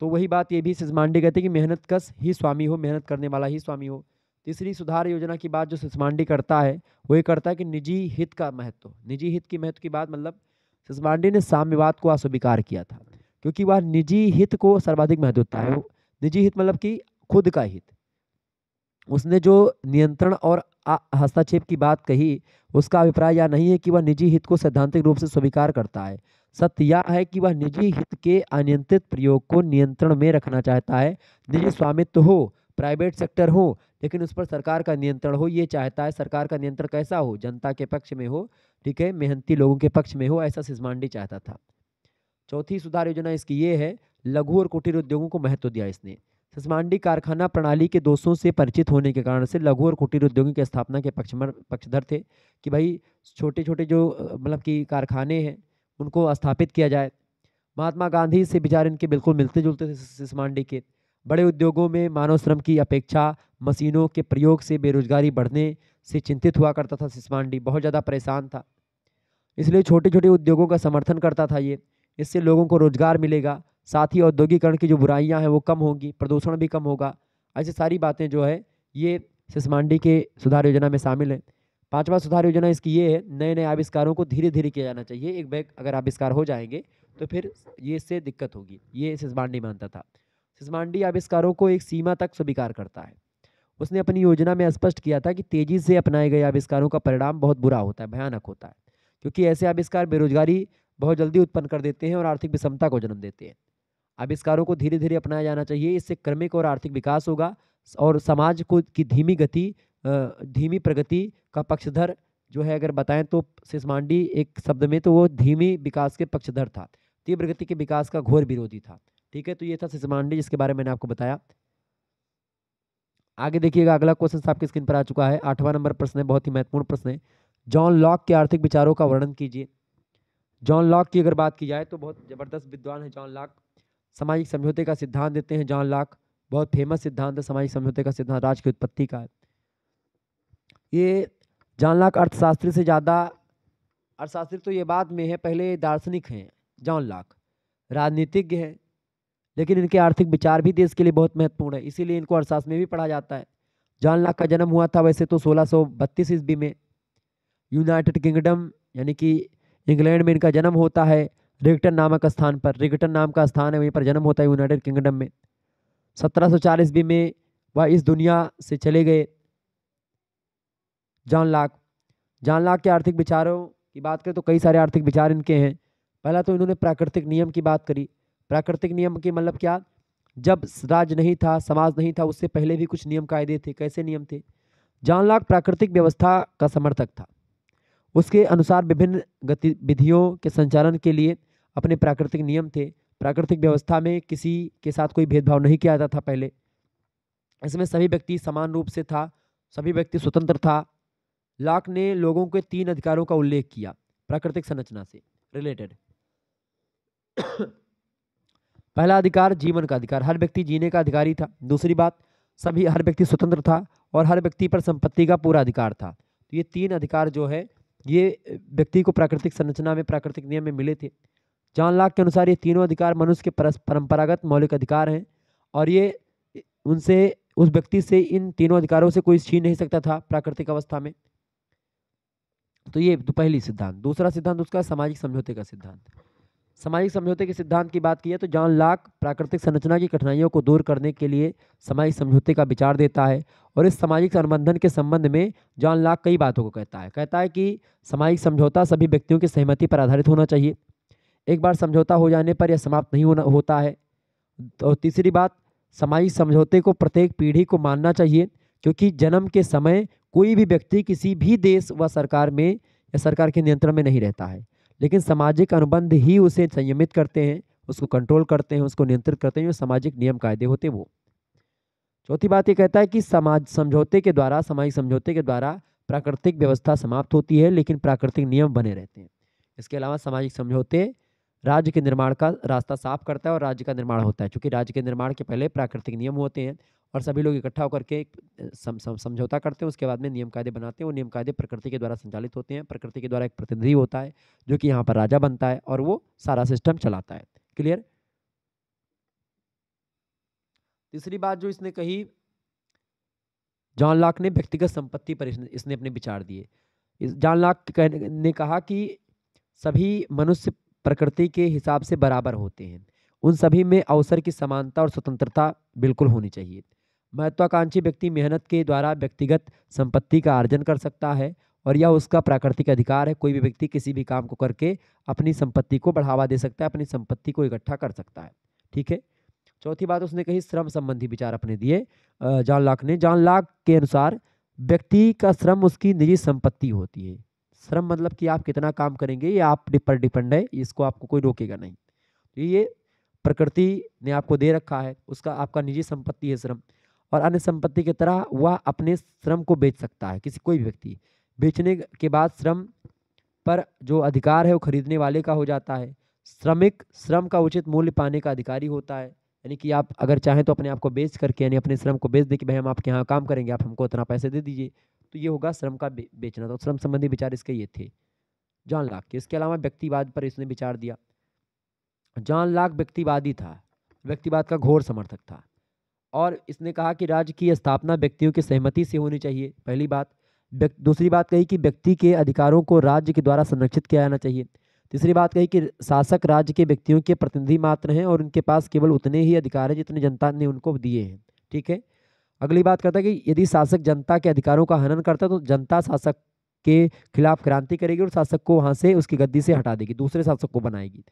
तो वही बात ये भी सिस्मांडी कहते हैं कि मेहनत कस ही स्वामी हो मेहनत करने वाला ही स्वामी हो तीसरी सुधार योजना की बात जो सिस्मांडी करता है वो ये करता है कि निजी हित का महत्व निजी हित की महत्व की बात मतलब सिस्मांडी ने साम्यवाद को अस्वीकार किया था क्योंकि वह निजी हित को सर्वाधिक महत्व देता है निजी हित मतलब कि खुद का हित उसने जो नियंत्रण और हस्तक्षेप की बात कही उसका अभिप्राय यह नहीं है कि वह निजी हित को सैद्धांतिक रूप से स्वीकार करता है सत्य यह है कि वह निजी हित के अनियंत्रित प्रयोग को नियंत्रण में रखना चाहता है निजी स्वामित्व हो प्राइवेट सेक्टर हो लेकिन उस पर सरकार का नियंत्रण हो ये चाहता है सरकार का नियंत्रण कैसा हो जनता के पक्ष में हो ठीक है मेहनती लोगों के पक्ष में हो ऐसा सिजमांडी चाहता था चौथी सुधार योजना इसकी ये है लघु और कुटीर उद्योगों को महत्व दिया इसने ससमांडी कारखाना प्रणाली के दोषों से परिचित होने के कारण से लघु और कुटीर उद्योगों की स्थापना के पक्षमर पक्षधर थे कि भाई छोटे छोटे जो मतलब कि कारखाने हैं उनको स्थापित किया जाए महात्मा गांधी से विचार इनके बिल्कुल मिलते जुलते थे सिसमांडी के बड़े उद्योगों में मानव श्रम की अपेक्षा मशीनों के प्रयोग से बेरोजगारी बढ़ने से चिंतित हुआ करता था सिसमांडी बहुत ज़्यादा परेशान था इसलिए छोटे छोटे उद्योगों का समर्थन करता था ये इससे लोगों को रोजगार मिलेगा साथ ही औद्योगिकरण की जो बुराइयाँ हैं वो कम होंगी प्रदूषण भी कम होगा ऐसी सारी बातें जो है ये सिसमांडी के सुधार योजना में शामिल है पांचवा सुधार योजना इसकी ये है नए नए आविष्कारों को धीरे धीरे किया जाना चाहिए एक बैग अगर आविष्कार हो जाएंगे तो फिर ये इससे दिक्कत होगी ये सिसमांडी मानता था सिसमांडी आविष्कारों को एक सीमा तक स्वीकार करता है उसने अपनी योजना में स्पष्ट किया था कि तेज़ी से अपनाए गए आविष्कारों का परिणाम बहुत बुरा होता है भयानक होता है क्योंकि ऐसे आविष्कार बेरोजगारी बहुत जल्दी उत्पन्न कर देते हैं और आर्थिक विषमता को जन्म देते हैं आविष्कारों को धीरे धीरे अपनाया जाना चाहिए इससे क्रमिक और आर्थिक विकास होगा और समाज को की धीमी गति धीमी प्रगति का पक्षधर जो है अगर बताएं तो सिसमांडी एक शब्द में तो वो धीमी विकास के पक्षधर था तीव्र गति के विकास का घोर विरोधी था ठीक है तो ये था सिसमांडी जिसके बारे में मैंने आपको बताया आगे देखिएगा अगला क्वेश्चन आपकी स्क्रीन पर आ चुका है आठवां नंबर प्रश्न है बहुत ही महत्वपूर्ण प्रश्न है जॉन लॉक के आर्थिक विचारों का वर्णन कीजिए जॉन लॉक की अगर बात की जाए तो बहुत ज़बरदस्त विद्वान है जॉन लॉक सामाजिक समझौते का सिद्धांत देते हैं जॉन लाक बहुत फेमस सिद्धांत है सामाजिक समझौते का सिद्धांत राज की उत्पत्ति का ये जॉन लाक अर्थशास्त्री से ज़्यादा अर्थशास्त्री तो ये बाद में है पहले दार्शनिक हैं जॉन लाक राजनीतिज्ञ हैं लेकिन इनके आर्थिक विचार भी देश के लिए बहुत महत्वपूर्ण है इसीलिए इनको अर्थशास्त्र में भी पढ़ा जाता है जॉन लाक का जन्म हुआ था वैसे तो सोलह सौ ईस्वी में यूनाइटेड किंगडम यानी कि इंग्लैंड में इनका जन्म होता है रिगटन नामक स्थान पर रिगटन नाम का स्थान है वहीं पर जन्म होता है यूनाइटेड किंगडम में 1740 ईस्वी में वह इस दुनिया से चले गए जॉन लाक जॉन लाक के आर्थिक विचारों की बात करें तो कई सारे आर्थिक विचार इनके हैं पहला तो इन्होंने प्राकृतिक नियम की बात करी प्राकृतिक नियम की मतलब क्या जब राज्य नहीं था समाज नहीं था उससे पहले भी कुछ नियम कायदे थे कैसे नियम थे जॉन लाक प्राकृतिक व्यवस्था का समर्थक था उसके अनुसार विभिन्न गतिविधियों के संचालन के लिए अपने प्राकृतिक नियम थे प्राकृतिक व्यवस्था में किसी के साथ कोई भेदभाव नहीं किया जाता था पहले इसमें सभी व्यक्ति समान रूप से था सभी व्यक्ति स्वतंत्र था लाक ने लोगों के तीन अधिकारों का उल्लेख किया प्राकृतिक संरचना से रिलेटेड पहला अधिकार जीवन का अधिकार हर व्यक्ति जीने का अधिकारी था दूसरी बात सभी हर व्यक्ति स्वतंत्र था और हर व्यक्ति पर संपत्ति का पूरा अधिकार था तो ये तीन अधिकार जो है ये व्यक्ति को प्राकृतिक संरचना में प्राकृतिक नियम में मिले थे जॉन लाक के अनुसार ये तीनों अधिकार मनुष्य के परंपरागत मौलिक अधिकार हैं और ये उनसे उस व्यक्ति से इन तीनों अधिकारों से कोई छीन नहीं सकता था प्राकृतिक अवस्था में तो ये तो पहली सिद्धांत दूसरा सिद्धांत उसका सामाजिक समझौते का सिद्धांत सामाजिक समझौते के सिद्धांत की बात की है तो जॉन लाक प्राकृतिक संरचना की कठिनाइयों को दूर करने के लिए सामाजिक समझौते का विचार देता है और इस सामाजिक अनुबंधन के संबंध में जॉन लाक कई बातों को कहता है कहता है कि सामाजिक समझौता सभी व्यक्तियों की सहमति पर आधारित होना चाहिए एक बार समझौता हो जाने पर यह समाप्त नहीं होना होता है और तीसरी बात सामाजिक समझौते को प्रत्येक पीढ़ी को मानना चाहिए क्योंकि जन्म के समय कोई भी व्यक्ति किसी भी देश व सरकार में या सरकार के नियंत्रण में नहीं रहता है लेकिन सामाजिक अनुबंध ही उसे संयमित करते हैं उसको कंट्रोल करते हैं उसको नियंत्रित करते हैं जो सामाजिक नियम कायदे होते हैं वो चौथी बात ये कहता है कि समाज समझौते के द्वारा सामाजिक समझौते के द्वारा प्राकृतिक व्यवस्था समाप्त होती है लेकिन प्राकृतिक नियम बने रहते हैं इसके अलावा सामाजिक समझौते राज्य के निर्माण का रास्ता साफ करता है और राज्य का निर्माण होता है क्योंकि राज्य के निर्माण के पहले प्राकृतिक नियम होते हैं और सभी लोग इकट्ठा होकर के समझौता करते हैं उसके बाद में नियम कायदे बनाते हैं वो नियम कायदे प्रकृति के द्वारा संचालित होते हैं प्रकृति के द्वारा एक प्रतिनिधि होता है जो कि यहाँ पर राजा बनता है और वो सारा सिस्टम चलाता है क्लियर तीसरी बात जो इसने कही जॉन लाक ने व्यक्तिगत संपत्ति पर इसने, अपने विचार दिए जॉन लाक ने कहा कि सभी मनुष्य प्रकृति के हिसाब से बराबर होते हैं उन सभी में अवसर की समानता और स्वतंत्रता बिल्कुल होनी चाहिए महत्वाकांक्षी व्यक्ति मेहनत के द्वारा व्यक्तिगत संपत्ति का अर्जन कर सकता है और यह उसका प्राकृतिक अधिकार है कोई भी व्यक्ति किसी भी काम को करके अपनी संपत्ति को बढ़ावा दे सकता है अपनी संपत्ति को इकट्ठा कर सकता है ठीक है चौथी बात उसने कही श्रम संबंधी विचार अपने दिए जॉन लाक ने जॉन लाक के अनुसार व्यक्ति का श्रम उसकी निजी संपत्ति होती है श्रम मतलब कि आप कितना काम करेंगे ये आप पर डिपेंड है इसको आपको कोई रोकेगा नहीं तो ये प्रकृति ने आपको दे रखा है उसका आपका निजी संपत्ति है श्रम और अन्य संपत्ति की तरह वह अपने श्रम को बेच सकता है किसी कोई भी व्यक्ति बेचने के बाद श्रम पर जो अधिकार है वो खरीदने वाले का हो जाता है श्रमिक श्रम का उचित मूल्य पाने का अधिकारी होता है यानी कि आप अगर चाहें तो अपने आप को बेच करके यानी अपने श्रम को बेच दे कि भाई हम आपके यहाँ काम करेंगे आप हमको इतना पैसे दे दीजिए तो ये होगा श्रम का बेचना तो श्रम संबंधी विचार इसके ये थे जॉन लाख के इसके अलावा व्यक्तिवाद पर इसने विचार दिया जॉन लाख व्यक्तिवादी था व्यक्तिवाद का घोर समर्थक था और इसने कहा कि राज्य की स्थापना व्यक्तियों की सहमति से होनी चाहिए पहली बात दूसरी बात कही कि व्यक्ति के अधिकारों को राज्य के द्वारा संरक्षित किया जाना चाहिए तीसरी बात कही कि शासक राज्य के व्यक्तियों के प्रतिनिधि मात्र हैं और उनके पास केवल उतने ही अधिकार हैं जितने जनता ने उनको दिए हैं ठीक है अगली बात करता है कि यदि शासक जनता के अधिकारों का हनन करता है तो जनता शासक के खिलाफ क्रांति करेगी और शासक को वहाँ से उसकी गद्दी से हटा देगी दूसरे शासक को बनाएगी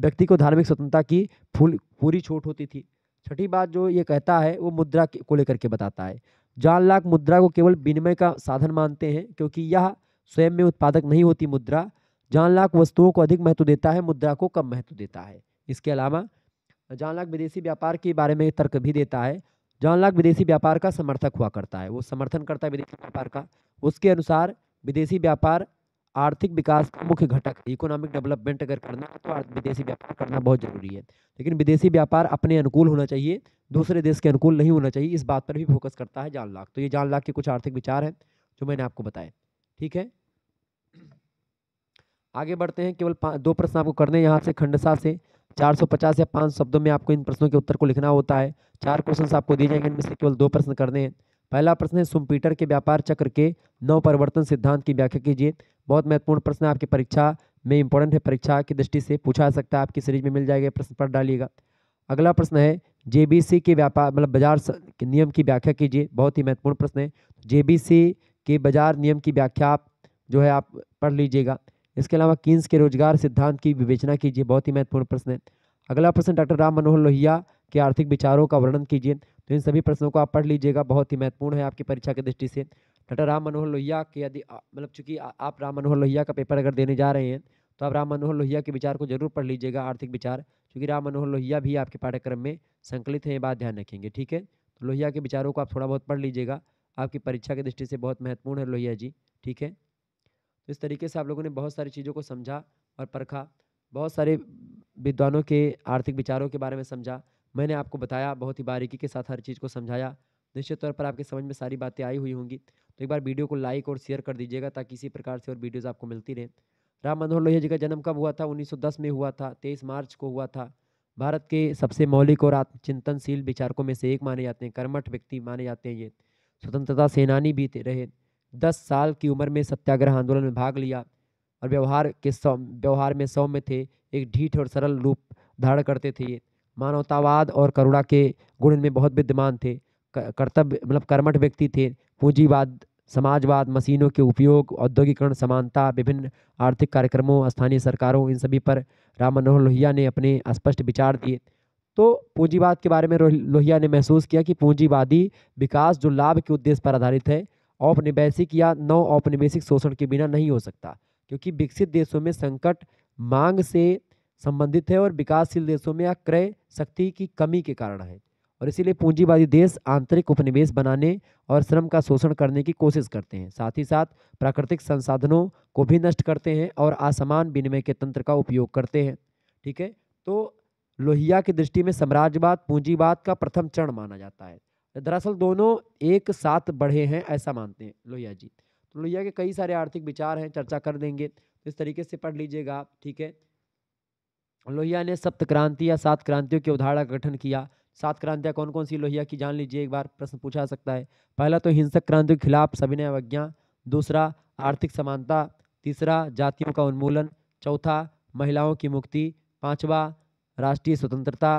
व्यक्ति को धार्मिक स्वतंत्रता की फूल पूरी छोट होती थी छठी बात जो ये कहता है वो मुद्रा को लेकर के बताता है जान लाख मुद्रा को केवल विनिमय का साधन मानते हैं क्योंकि यह स्वयं में उत्पादक नहीं होती मुद्रा जान लाख वस्तुओं को अधिक महत्व देता है मुद्रा को कम महत्व देता है इसके अलावा जान लाख विदेशी व्यापार के बारे में तर्क भी देता है जॉन लॉक विदेशी व्यापार का समर्थक हुआ करता है वो समर्थन करता है विदेशी व्यापार का उसके अनुसार विदेशी व्यापार आर्थिक विकास का मुख्य घटक इकोनॉमिक डेवलपमेंट अगर करना है तो विदेशी व्यापार करना बहुत ज़रूरी है लेकिन विदेशी व्यापार अपने अनुकूल होना चाहिए दूसरे देश के अनुकूल नहीं होना चाहिए इस बात पर भी फोकस करता है जान लाख तो ये जान लाख के कुछ आर्थिक विचार हैं जो मैंने आपको बताए ठीक है आगे बढ़ते हैं केवल दो प्रश्न आपको करने यहाँ से खंडसा से 450 या पाँच शब्दों में आपको इन प्रश्नों के उत्तर को लिखना होता है चार क्वेश्चन आपको दिए जाएंगे इनमें से केवल दो प्रश्न करने हैं पहला प्रश्न है सुमपीटर के व्यापार चक्र के नव परिवर्तन सिद्धांत की व्याख्या कीजिए बहुत महत्वपूर्ण प्रश्न आपकी परीक्षा में इंपॉर्टेंट है परीक्षा की दृष्टि से पूछा जा सकता है आपकी सीरीज में मिल जाएगा प्रश्न पढ़ डालिएगा अगला प्रश्न है जे के व्यापार मतलब बाजार के नियम की व्याख्या कीजिए बहुत ही महत्वपूर्ण प्रश्न है जे के बाजार नियम की व्याख्या आप जो है आप पढ़ लीजिएगा इसके अलावा किन्स के रोजगार सिद्धांत की विवेचना कीजिए बहुत ही महत्वपूर्ण प्रश्न है अगला प्रश्न डॉक्टर राम मनोहर लोहिया के आर्थिक विचारों का वर्णन कीजिए तो इन सभी प्रश्नों को आप पढ़ लीजिएगा बहुत ही महत्वपूर्ण है आपकी परीक्षा की दृष्टि से डॉक्टर राम मनोहर लोहिया के यदि मतलब चूंकि आप राम मनोहर लोहिया का पेपर अगर देने जा रहे हैं तो आप राम मनोहर लोहिया के विचार को जरूर पढ़ लीजिएगा आर्थिक विचार क्योंकि राम मनोहर लोहिया भी आपके पाठ्यक्रम में संकलित हैं ये बात ध्यान रखेंगे ठीक है तो लोहिया के विचारों को आप थोड़ा बहुत पढ़ लीजिएगा आपकी परीक्षा की दृष्टि से बहुत महत्वपूर्ण है लोहिया जी ठीक है तो इस तरीके से आप लोगों ने बहुत सारी चीज़ों को समझा और परखा बहुत सारे विद्वानों के आर्थिक विचारों के बारे में समझा मैंने आपको बताया बहुत ही बारीकी के साथ हर चीज़ को समझाया निश्चित तौर पर आपके समझ में सारी बातें आई हुई होंगी तो एक बार वीडियो को लाइक और शेयर कर दीजिएगा ताकि इसी प्रकार से और वीडियोज़ आपको मिलती रहें राम मनोहर लोहिया जी का जन्म कब हुआ था 1910 में हुआ था 23 मार्च को हुआ था भारत के सबसे मौलिक और आत्मचिंतनशील विचारकों में से एक माने जाते हैं कर्मठ व्यक्ति माने जाते हैं ये स्वतंत्रता सेनानी भी रहे दस साल की उम्र में सत्याग्रह आंदोलन में भाग लिया और व्यवहार के सौ व्यवहार में सौम्य थे एक ढीठ और सरल रूप धारण करते थे मानवतावाद और करुणा के गुण में बहुत विद्यमान थे कर्तव्य मतलब कर्मठ व्यक्ति थे पूंजीवाद समाजवाद मशीनों के उपयोग औद्योगिकरण समानता विभिन्न आर्थिक कार्यक्रमों स्थानीय सरकारों इन सभी पर राम मनोहर लोहिया ने अपने स्पष्ट विचार दिए तो पूंजीवाद के बारे में लोहिया ने महसूस किया कि पूंजीवादी विकास जो लाभ के उद्देश्य पर आधारित है औपनिवेशिक या नौ औपनिवेशिक शोषण के बिना नहीं हो सकता क्योंकि विकसित देशों में संकट मांग से संबंधित है और विकासशील देशों में क्रय शक्ति की कमी के कारण है और इसीलिए पूंजीवादी देश आंतरिक उपनिवेश बनाने और श्रम का शोषण करने की कोशिश करते हैं साथ ही साथ प्राकृतिक संसाधनों को भी नष्ट करते हैं और असमान विनिमय के तंत्र का उपयोग करते हैं ठीक है तो लोहिया की दृष्टि में साम्राज्यवाद पूंजीवाद का प्रथम चरण माना जाता है दरअसल दोनों एक साथ बढ़े हैं ऐसा मानते हैं लोहिया जी तो लोहिया के कई सारे आर्थिक विचार हैं चर्चा कर देंगे तो इस तरीके से पढ़ लीजिएगा आप ठीक है लोहिया ने सप्त क्रांति या सात क्रांतियों के उदाहरण का गठन किया सात क्रांतियाँ कौन कौन सी लोहिया की जान लीजिए एक बार प्रश्न पूछा सकता है पहला तो हिंसक क्रांति के खिलाफ सविनय अवज्ञा दूसरा आर्थिक समानता तीसरा जातियों का उन्मूलन चौथा महिलाओं की मुक्ति पाँचवा राष्ट्रीय स्वतंत्रता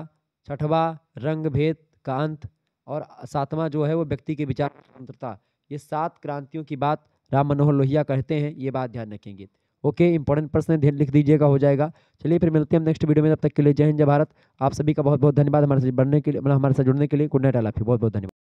छठवा रंग भेद का अंत और सातवां जो है वो व्यक्ति के विचार स्वतंत्रता ये सात क्रांतियों की बात राम मनोहर लोहिया कहते हैं ये बात ध्यान रखेंगे ओके इंपॉर्टेंट प्रश्न ध्यान लिख दीजिएगा हो जाएगा चलिए फिर मिलते हैं हम नेक्स्ट वीडियो में तब तक के लिए जय हिंद जय भारत आप सभी का बहुत बहुत धन्यवाद हमारे साथ बढ़ने के लिए मतलब हमारे साथ जुड़ने के लिए गुड नाइट फिर बहुत बहुत धन्यवाद